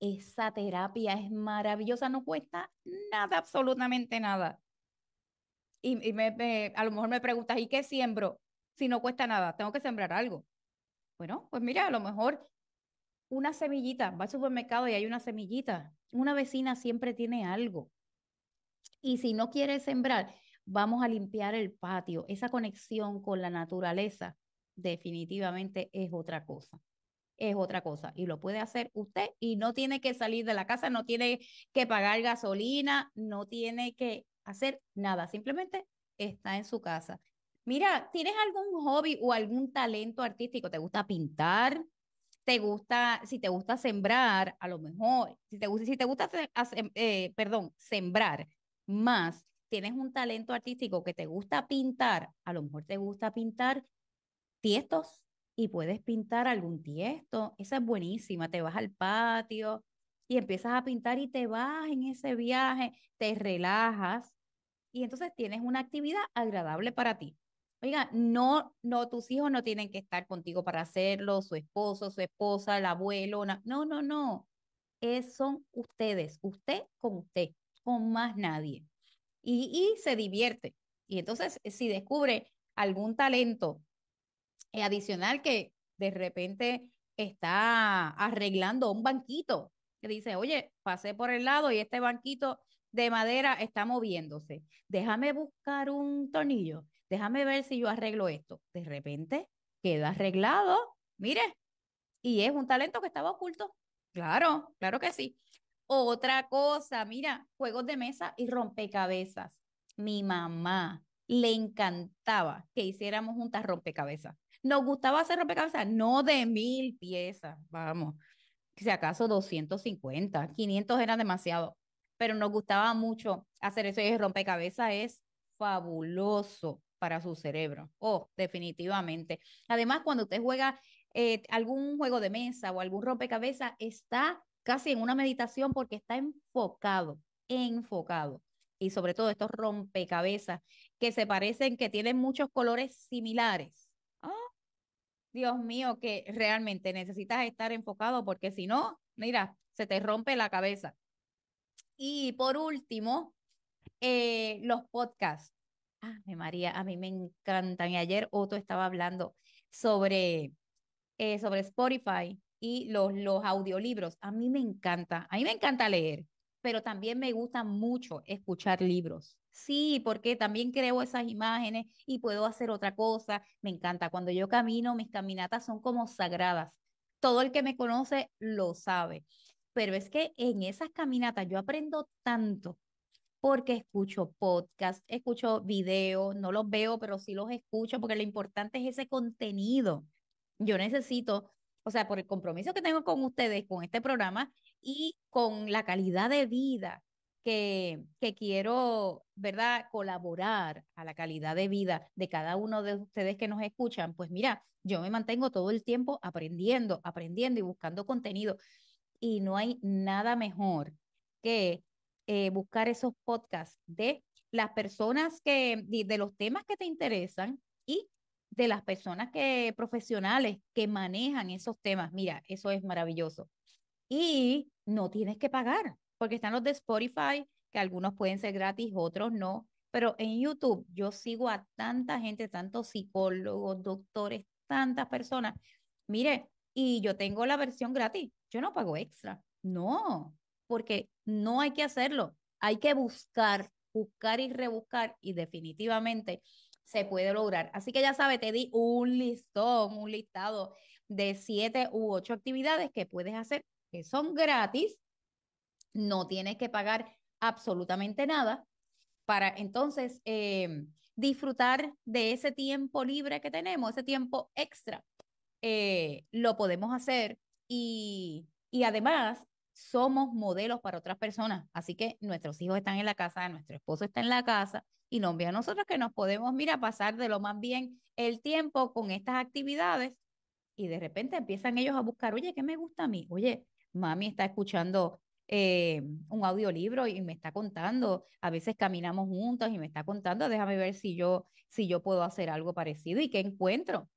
Speaker 3: Esa terapia es maravillosa, no cuesta nada, absolutamente nada. Y, a lo mejor me preguntas, ¿y qué siembro? Si no cuesta nada, tengo que sembrar algo. Bueno, pues mira, a lo mejor una semillita, va al supermercado y hay una semillita. Una vecina siempre tiene algo. Y si no quiere sembrar, vamos a limpiar el patio. Esa conexión con la naturaleza definitivamente es otra cosa. Es otra cosa. Y lo puede hacer usted y no tiene que salir de la casa, no tiene que pagar gasolina, no tiene que hacer nada. Simplemente está en su casa. Mira, ¿tienes algún hobby o algún talento artístico? ¿Te gusta pintar? te gusta, si te gusta sembrar, a lo mejor, si te gusta, si te gusta eh, perdón, sembrar más, tienes un talento artístico que te gusta pintar, a lo mejor te gusta pintar tiestos y puedes pintar algún tiesto, esa es buenísima, te vas al patio y empiezas a pintar y te vas en ese viaje, te relajas y entonces tienes una actividad agradable para ti. Oiga, no, no, tus hijos no tienen que estar contigo para hacerlo, su esposo, su esposa, el abuelo, no, no, no. no. son ustedes, usted con usted, con más nadie. y se divierte. Y entonces, eh, si descubre algún talento adicional que de repente está arreglando un banquito, que dice, oye, pasé por el lado y este banquito de madera está moviéndose. Déjame buscar un tornillo déjame ver si yo arreglo esto. De repente queda arreglado, mire, y es un talento que estaba oculto. Claro, claro que sí. Otra cosa, mira, juegos de mesa y rompecabezas. Mi mamá le encantaba que hiciéramos juntas rompecabezas. Nos gustaba hacer rompecabezas, no de mil piezas, vamos, si acaso 250, 500 era demasiado, pero nos gustaba mucho hacer eso y el rompecabezas es fabuloso para su cerebro. Oh, definitivamente. Además, cuando usted juega eh, algún juego de mesa o algún rompecabezas, está casi en una meditación porque está enfocado, enfocado. Y sobre todo estos rompecabezas que se parecen, que tienen muchos colores similares. Ah, Dios mío, que realmente necesitas estar enfocado porque si no, mira, se te rompe la cabeza. Y por último, eh, los podcasts me María, a mí me encantan. Y ayer Otto estaba hablando sobre, eh, sobre Spotify y los, los audiolibros. A mí me encanta, a mí me encanta leer, pero también me gusta mucho escuchar libros. Sí, porque también creo esas imágenes y puedo hacer otra cosa. Me encanta. Cuando yo camino, mis caminatas son como sagradas. Todo el que me conoce lo sabe. Pero es que en esas caminatas yo aprendo tanto porque escucho podcast, escucho videos, no los veo, pero sí los escucho, porque lo importante es ese contenido. Yo necesito, o sea, por el compromiso que tengo con ustedes, con este programa y con la calidad de vida que, que quiero, ¿verdad?, colaborar a la calidad de vida de cada uno de ustedes que nos escuchan. Pues mira, yo me mantengo todo el tiempo aprendiendo, aprendiendo y buscando contenido. Y no hay nada mejor que eh, buscar esos podcasts de las personas que, de, los temas que te interesan y de las personas que, profesionales que manejan esos temas. Mira, eso es maravilloso. Y no tienes que pagar, porque están los de Spotify, que algunos pueden ser gratis, otros no. Pero en YouTube yo sigo a tanta gente, tantos psicólogos, doctores, tantas personas. Mire, y yo tengo la versión gratis, yo no pago extra. No, porque no hay que hacerlo, hay que buscar, buscar y rebuscar y definitivamente se puede lograr. Así que ya sabes, te di un listón, un listado de siete u ocho actividades que puedes hacer que son gratis, no tienes que pagar absolutamente nada para entonces em, disfrutar de ese tiempo libre que tenemos, ese tiempo extra. Eh, lo podemos hacer y, y además somos modelos para otras personas. Así que nuestros hijos están en la casa, nuestro esposo está en la casa y nos ve a nosotros que nos podemos, mira, pasar de lo más bien el tiempo con estas actividades y de repente empiezan ellos a buscar, oye, ¿qué me gusta a mí? Oye, mami está escuchando eh, un audiolibro y me está contando, a veces caminamos juntos y me está contando, déjame ver si yo, si yo puedo hacer algo parecido y qué encuentro.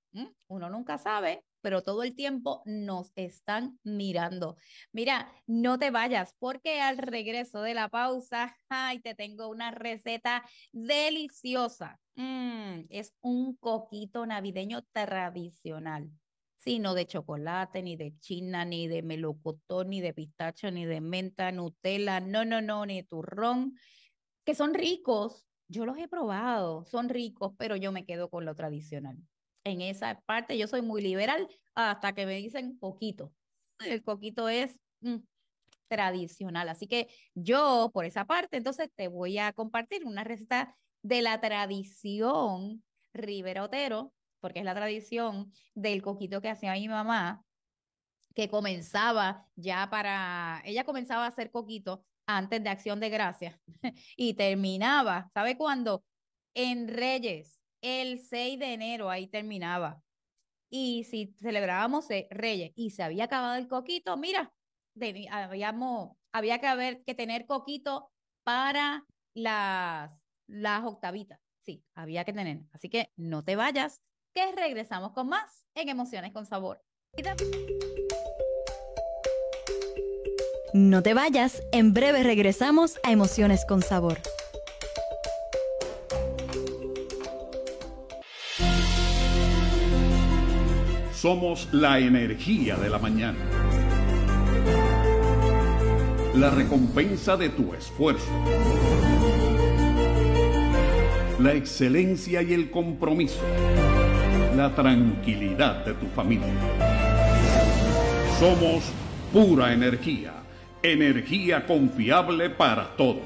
Speaker 3: Uno nunca sabe pero todo el tiempo nos están mirando. Mira, no te vayas porque al regreso de la pausa, ay, te tengo una receta deliciosa. Mm, es un coquito navideño tradicional. Sí, no de chocolate, ni de china, ni de melocotón, ni de pistacho, ni de menta, Nutella, no, no, no, ni turrón, que son ricos. Yo los he probado, son ricos, pero yo me quedo con lo tradicional en esa parte. Yo soy muy liberal hasta que me dicen coquito. El coquito es mm, tradicional. Así que yo, por esa parte, entonces te voy a compartir una receta de la tradición Otero, porque es la tradición del coquito que hacía mi mamá, que comenzaba ya para, ella comenzaba a hacer coquito antes de Acción de Gracias y terminaba, ¿sabe cuándo? En Reyes el 6 de enero, ahí terminaba. Y si celebrábamos eh, Reyes y se había acabado el coquito, mira, había que, haber, que tener coquito para las, las octavitas. Sí, había que tener. Así que no te vayas, que regresamos con más en Emociones con Sabor.
Speaker 4: No
Speaker 2: te vayas, en breve regresamos a Emociones con Sabor.
Speaker 1: Somos la energía de la mañana. La recompensa de tu esfuerzo. La excelencia y el compromiso. La tranquilidad de tu familia. Somos pura energía. Energía confiable para todos.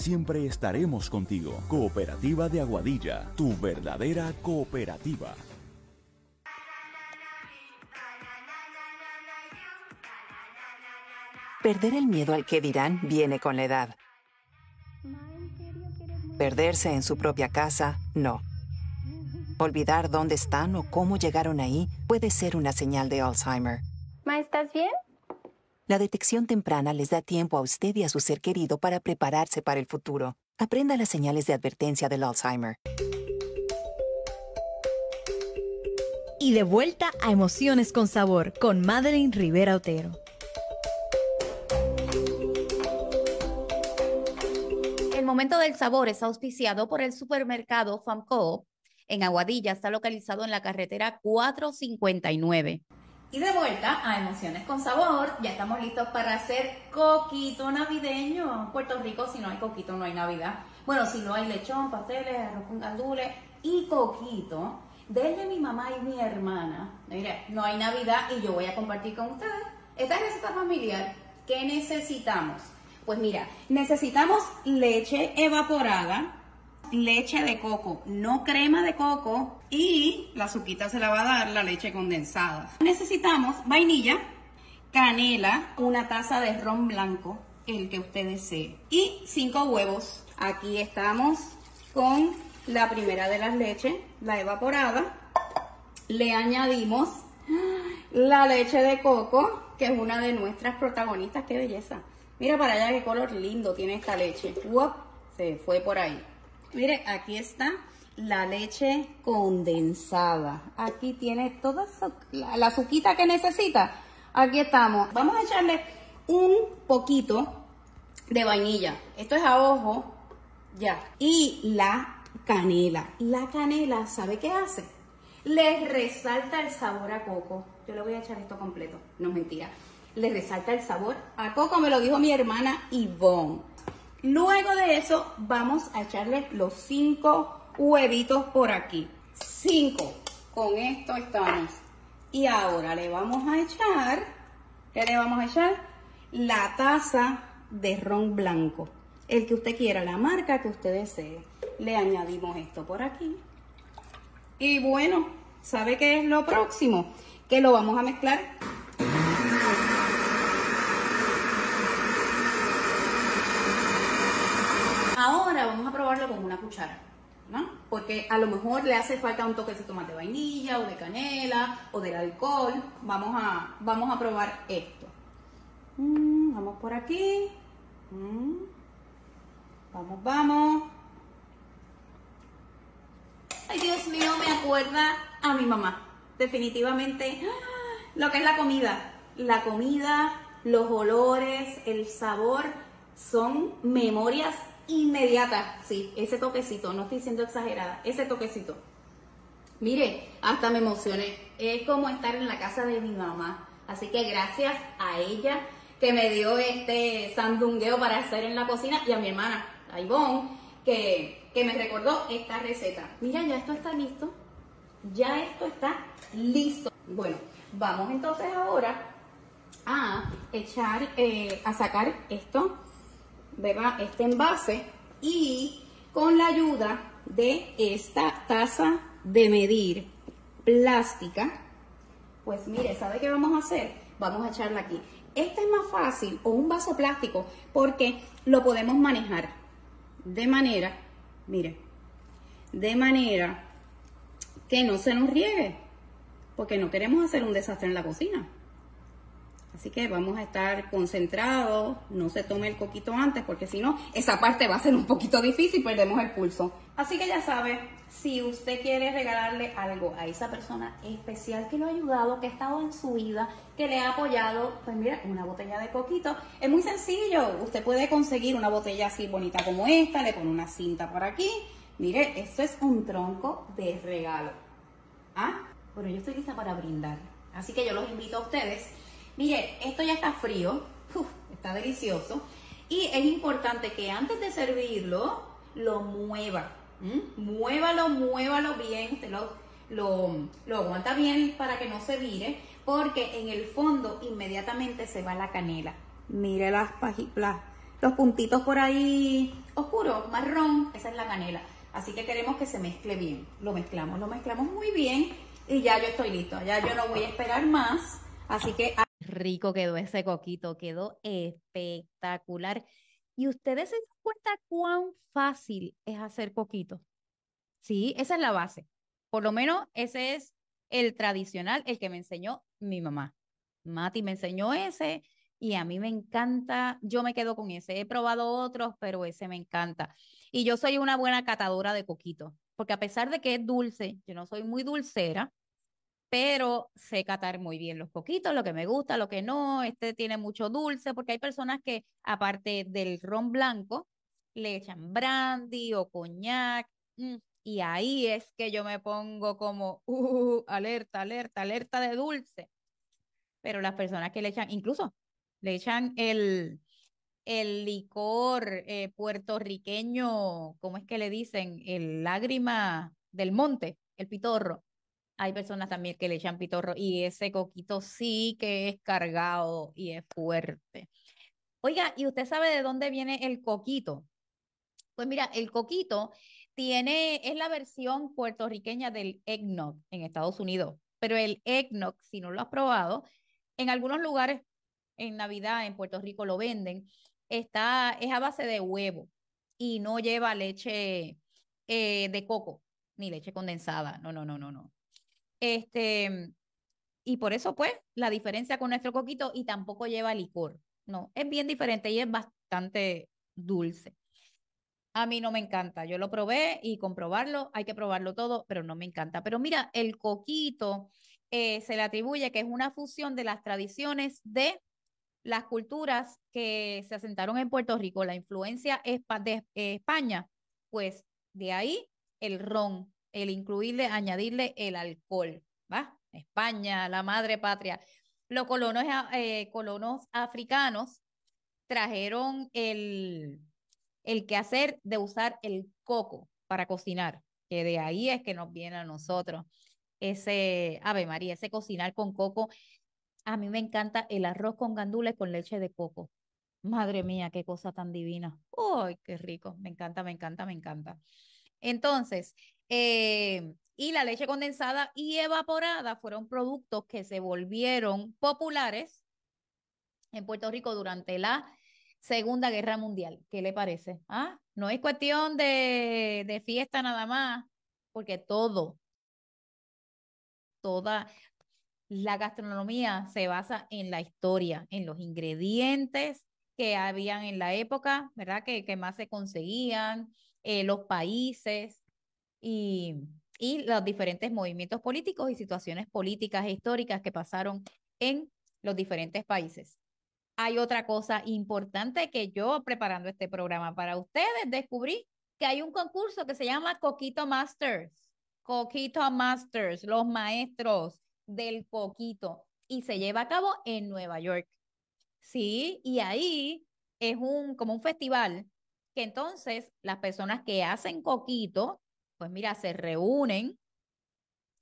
Speaker 1: siempre estaremos contigo. Cooperativa de Aguadilla, tu verdadera cooperativa.
Speaker 4: Perder el miedo al que dirán viene con la edad. Perderse en su propia casa, no. Olvidar dónde están o cómo llegaron ahí puede ser una señal de Alzheimer. Ma, ¿estás bien? La detección temprana les da tiempo a usted y a su ser querido para prepararse para el futuro. Aprenda las señales de advertencia del Alzheimer. Y de vuelta a
Speaker 2: Emociones con Sabor con Madeline Rivera Otero.
Speaker 3: El momento del sabor es auspiciado por el supermercado FAMCO en Aguadilla, está localizado en la carretera 459. Y de vuelta a Emociones con Sabor, ya estamos listos para hacer coquito navideño. En Puerto Rico, si no hay coquito, no hay Navidad. Bueno, si no hay lechón, pasteles, arroz con gandules y coquito, desde mi mamá y mi hermana, mire, no hay Navidad y yo voy a compartir con ustedes esta receta familiar. ¿Qué necesitamos? Pues mira, necesitamos leche evaporada, leche de coco, no crema de coco, y la azuquita se la va a dar la leche condensada. Necesitamos vainilla, canela, una taza de ron blanco, el que usted desee, y cinco huevos. Aquí estamos con la primera de las leches, la evaporada. Le añadimos la leche de coco, que es una de nuestras protagonistas. ¡Qué belleza! Mira para allá qué color lindo tiene esta leche. wow Se fue por ahí. Mire, aquí está la leche condensada. Aquí tiene toda la, que necesita. Aquí estamos. Vamos a echarle un poquito de vainilla. Esto es a ojo, ya. Y la canela. La canela, ¿sabe qué hace? Le resalta el sabor a coco. Yo le voy a echar esto completo, no mentira. Le resalta el sabor a coco, me lo dijo mi hermana Yvonne. Luego de eso, vamos a echarle los cinco huevitos por aquí. cinco Con esto estamos. Y ahora le vamos a echar, ¿qué le vamos a echar? La taza de ron blanco. El que usted quiera, la marca que usted desee. Le añadimos esto por aquí. Y bueno, ¿sabe qué es lo próximo? Que lo vamos a mezclar ahora vamos a probarlo con una cuchara. Porque a lo mejor le hace falta un toquecito más de vainilla o de canela o del alcohol. Vamos a, vamos a probar esto. Mm, vamos por aquí. Mm. Vamos, vamos. Ay, Dios mío, me acuerda a mi mamá. Definitivamente, ¡ah! lo que es la comida. La comida, los olores, el sabor, son memorias inmediata, sí, ese toquecito, no estoy siendo exagerada, ese toquecito. Mire, hasta me emocioné. Es como estar en la casa de mi mamá. Así que gracias a ella que me dio este sandungueo para hacer en la cocina y a mi hermana, a que, me recordó esta receta. Mira, ya esto está listo. Ya esto está listo. Bueno, vamos entonces ahora a echar, eh, a sacar esto este envase y con la ayuda de esta taza de medir plástica, pues mire, ¿sabe qué vamos a hacer? Vamos a echarla aquí. Esta es más fácil o un vaso plástico porque lo podemos manejar de manera, mire, de manera que no se nos riegue, porque no queremos hacer un desastre en la cocina. Así que vamos a estar concentrados, no se tome el coquito antes porque si no, esa parte va a ser un poquito difícil, perdemos el pulso. Así que ya sabe, si usted quiere regalarle algo a esa persona especial que lo ha ayudado, que ha estado en su vida, que le ha apoyado, pues mira, una botella de coquito. Es muy sencillo, usted puede conseguir una botella así bonita como esta, le pone una cinta por aquí. Mire, esto es un tronco de regalo. ¿Ah? Bueno, yo estoy lista para brindar, así que yo los invito a ustedes Mire, esto ya está frío, está delicioso. Y es importante que antes de servirlo, lo mueva. Muévalo, muévalo bien, lo, lo, aguanta bien para que no se vire, porque en el fondo inmediatamente se va la canela. Mire las, pajitas, los puntitos por ahí oscuros, marrón, esa es la canela. Así que queremos que se mezcle bien. Lo mezclamos, lo mezclamos muy bien y ya yo estoy listo. Ya yo no voy a esperar más. Así que rico quedó ese coquito, quedó espectacular. ¿Y ustedes se dan cuenta cuán fácil es hacer coquito? Sí, esa es la base. Por lo menos ese es el tradicional, el que me enseñó mi mamá. Mati me enseñó ese y a mí me encanta, yo me quedo con ese. He probado otros, pero ese me encanta. Y yo soy una buena catadora de coquito, porque a pesar de que es dulce, yo no soy muy dulcera, pero sé catar muy bien los poquitos, lo que me gusta, lo que no. Este tiene mucho dulce, porque hay personas que, aparte del ron blanco, le echan brandy o coñac. Mm, y ahí es que yo me pongo como, uh, alerta, alerta, alerta de dulce. Pero las personas que le echan, incluso le echan el, el licor eh, puertorriqueño, ¿cómo es que le dicen? El lágrima del monte, el pitorro hay personas también que le echan pitorro y ese coquito sí que es cargado y es fuerte. Oiga, ¿y usted sabe de dónde viene el coquito? Pues mira, el coquito tiene, es la versión puertorriqueña del eggnog en Estados Unidos. Pero el eggnog, si no lo has probado, en algunos lugares en Navidad en Puerto Rico lo venden, está, es a base de huevo y no lleva leche eh, de coco ni leche condensada. No, no, no, no, no. Este, y por eso, pues, la diferencia con nuestro coquito y tampoco lleva licor. No, es bien diferente y es bastante dulce. A mí no me encanta. Yo lo probé y comprobarlo, hay que probarlo todo, pero no me encanta. Pero mira, el coquito eh, se le atribuye que es una fusión de las tradiciones de las culturas que se asentaron en Puerto Rico, la influencia de eh, España, pues de ahí el ron, el incluirle, añadirle el alcohol, ¿va? España, la madre patria. Los colonos, eh, eh, colonos africanos trajeron el, el quehacer de usar el coco para cocinar, que de ahí es que nos viene a nosotros ese, Ave María, ese cocinar con coco. A mí me encanta el arroz con gandules con leche de coco. Madre mía, qué cosa tan divina. Uy, qué rico. Me encanta, me encanta, me encanta. Entonces, eh, y la leche condensada y evaporada fueron productos que se volvieron populares en Puerto Rico durante la Segunda Guerra Mundial. ¿Qué le parece? Ah, no es cuestión de, fiesta nada más, porque todo, toda la gastronomía se basa en la historia, en los ingredientes que habían en la época, ¿verdad? Que, más se conseguían, eh, los países, y, y los diferentes movimientos políticos y situaciones políticas e históricas que pasaron en los diferentes países. Hay otra cosa importante que yo preparando este programa para ustedes descubrí que hay un concurso que se llama Coquito Masters. Coquito Masters, los maestros del coquito y se lleva a cabo en Nueva York. Sí, y ahí es un como un festival que entonces las personas que hacen coquito pues mira, se reúnen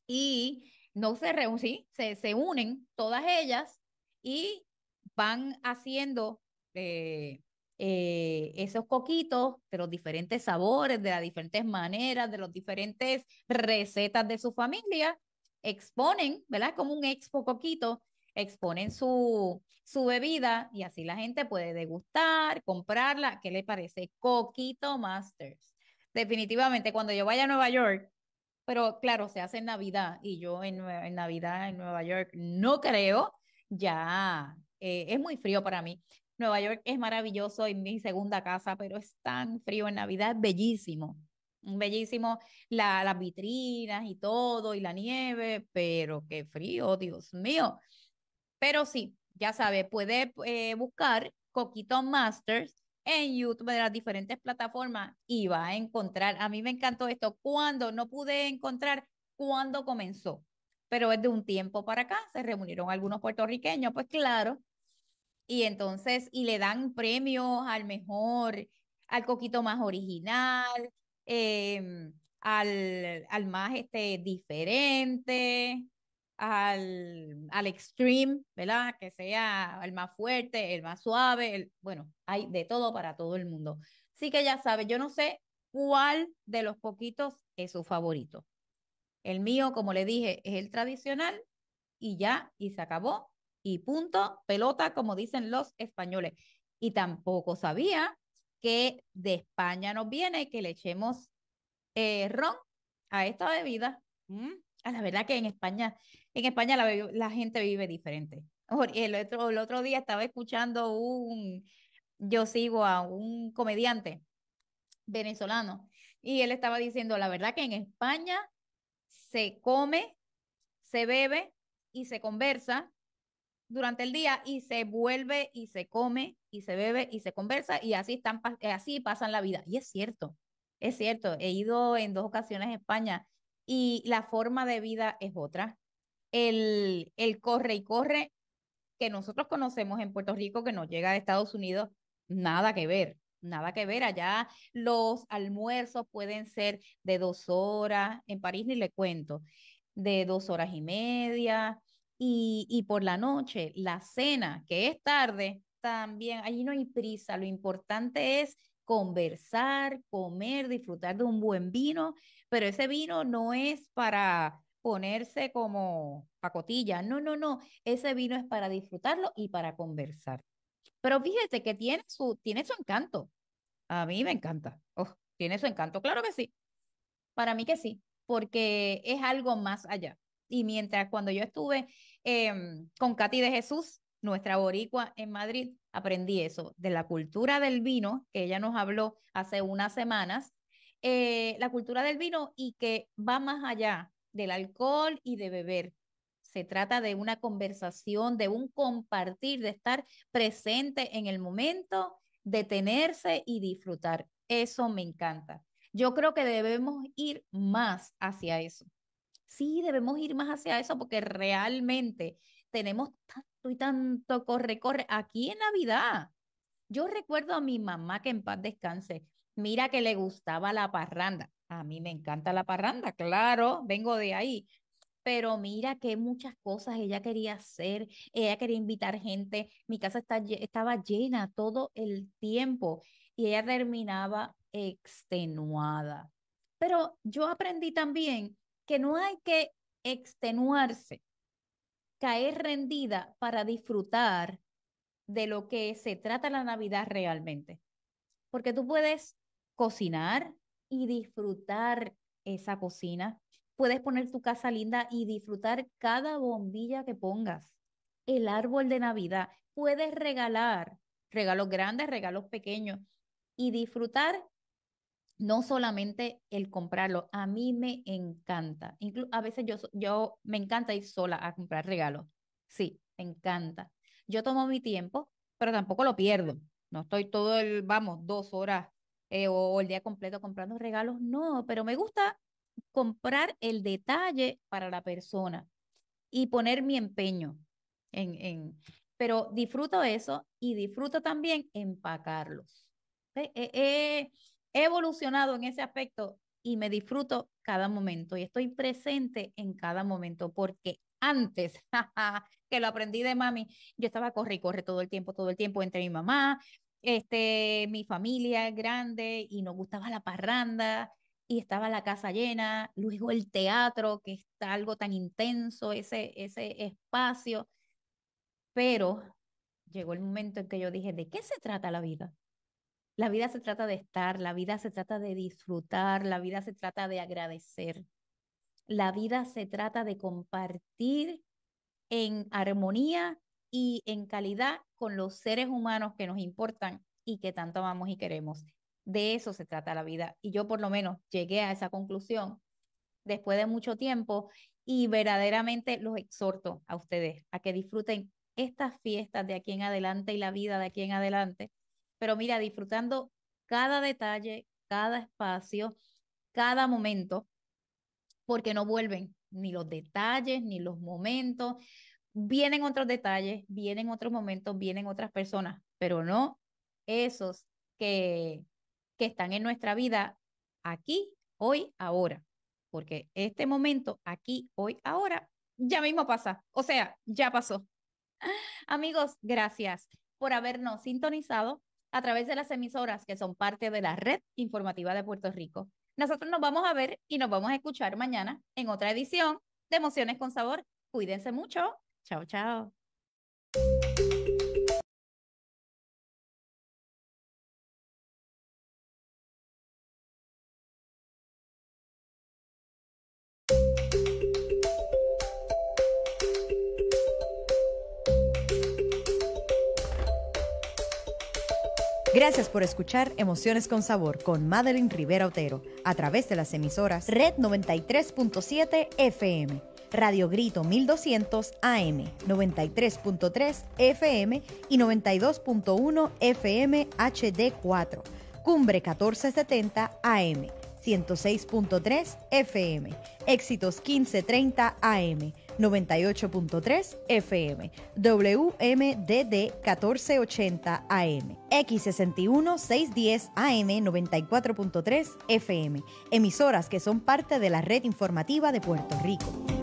Speaker 3: y no se reúnen, sí, se, unen todas ellas y van haciendo eh, eh, esos coquitos de los diferentes sabores, de las diferentes maneras, de las diferentes recetas de su familia, exponen, ¿verdad? Como un expo coquito, exponen su, su bebida y así la gente puede degustar, comprarla. ¿Qué le parece? Coquito Masters definitivamente cuando yo vaya a Nueva York, pero claro, se hace en Navidad y yo en, Navidad en Nueva York no creo, ya eh, es muy frío para mí. Nueva York es maravilloso es mi segunda casa, pero es tan frío en Navidad, es bellísimo, bellísimo las vitrinas y todo y la nieve, pero qué frío, Dios mío. Pero sí, ya sabe, puede eh, buscar Coquito Masters en YouTube, de las diferentes plataformas y va a encontrar, a mí me encantó esto, cuando no pude encontrar cuándo comenzó, pero es de un tiempo para acá, se reunieron algunos puertorriqueños, pues claro, y entonces, y le dan premios al mejor, al coquito más original, em, al, más este, diferente, al, al extreme, ¿verdad? Que sea el más fuerte, el más suave, el, bueno, hay de todo para todo el mundo. Así que ya sabes, yo no sé cuál de los poquitos es su favorito. El mío, como le dije, es el tradicional y ya, y se acabó, y punto, pelota, como dicen los españoles. Y tampoco sabía que de España nos viene que le echemos eh, ron a esta bebida. Mm a ah, la verdad que en España, en España la, la gente vive diferente. El otro, el otro día estaba escuchando un, yo sigo a un comediante venezolano y él estaba diciendo, la verdad que en España se come, se bebe y se conversa durante el día y se vuelve y se come y se bebe y se conversa y así, están, eh, así pasan la vida. Y es cierto, es cierto, he ido en dos ocasiones a España y la forma de vida es otra. El, el corre y corre que nosotros conocemos en Puerto Rico, que nos llega de Estados Unidos, nada que ver, nada que ver. Allá los almuerzos pueden ser de dos horas, en París ni le cuento, de dos horas y media, y, y por la noche, la cena, que es tarde, también, allí no hay prisa, lo importante es conversar, comer, disfrutar de un buen vino, pero ese vino no es para ponerse como pacotilla, no, no, no, ese vino es para disfrutarlo y para conversar. Pero fíjese que tiene su, tiene su encanto. A mí me encanta. Oh, tiene su encanto, claro que sí. Para mí que sí, porque es algo más allá. Y mientras cuando yo estuve em, con Katy de Jesús, nuestra boricua en Madrid, aprendí eso, de la cultura del vino, que ella nos habló hace unas semanas, eh, la cultura del vino y que va más allá del alcohol y de beber. Se trata de una conversación, de un compartir, de estar presente en el momento, detenerse y disfrutar. Eso me encanta. Yo creo que debemos ir más hacia eso. Sí, debemos ir más hacia eso porque realmente tenemos tanto y tanto corre, corre. Aquí en Navidad, yo recuerdo a mi mamá que en paz descanse, mira que le gustaba la parranda. A mí me encanta la parranda, claro, vengo de ahí. Pero mira que muchas cosas ella quería hacer, ella quería invitar gente, mi casa estaba llena todo el tiempo y ella terminaba extenuada. Pero yo aprendí también que no hay que extenuarse, caer rendida para disfrutar de lo que se trata la Navidad realmente. Porque tú puedes cocinar y disfrutar esa cocina. Puedes poner tu casa linda y disfrutar cada bombilla que pongas. El árbol de Navidad. Puedes regalar regalos grandes, regalos pequeños y disfrutar no solamente el comprarlo, a mí me encanta. incluso a veces yo, yo me encanta ir sola a comprar regalos. Sí, me encanta. Yo tomo mi tiempo, pero tampoco lo pierdo. No estoy todo el, vamos, dos horas eh, o el día completo comprando regalos. No, pero me gusta comprar el detalle para la persona y poner mi empeño en, pero disfruto eso y disfruto también empacarlos. Eh, eh, he evolucionado en ese aspecto y me disfruto cada momento y estoy presente en cada momento porque antes que lo aprendí de mami, yo estaba corre y corre todo el tiempo, todo el tiempo entre mi mamá, este, mi familia grande y nos gustaba la parranda y estaba la casa llena, luego el teatro que está algo tan intenso, ese, ese espacio, pero llegó el momento en que yo dije, ¿de qué se trata la vida? La vida se trata de estar, la vida se trata de disfrutar, la vida se trata de agradecer. La vida se trata de compartir en armonía y en calidad con los seres humanos que nos importan y que tanto amamos y queremos. De eso se trata la vida. Y yo por lo menos llegué a esa conclusión después de mucho tiempo y verdaderamente los exhorto a ustedes a que disfruten estas fiestas de aquí en adelante y la vida de aquí en adelante pero mira, disfrutando cada detalle, cada espacio, cada momento, porque no vuelven ni los detalles, ni los momentos. Vienen otros detalles, vienen otros momentos, vienen otras personas, pero no esos que, que están en nuestra vida aquí, hoy, ahora. Porque este momento, aquí, hoy, ahora, ya mismo pasa. O sea, ya pasó. Amigos, gracias por habernos sintonizado a través de las emisoras que son parte de la red informativa de Puerto Rico. Nosotros nos vamos a ver y nos vamos a escuchar mañana en otra edición de Emociones con Sabor. Cuídense mucho. Chao, chao.
Speaker 2: por escuchar Emociones con Sabor con Madeline Rivera Otero a través de las emisoras Red 93.7 FM, Radio Grito 1200 AM, 93.3 FM y 92.1 FM HD4, Cumbre 1470 AM, 106.3 FM, Éxitos 1530 AM 98.3 FM, WMDD 1480 AM, X61 610 AM 94.3 FM, emisoras que son parte de la red informativa de Puerto Rico.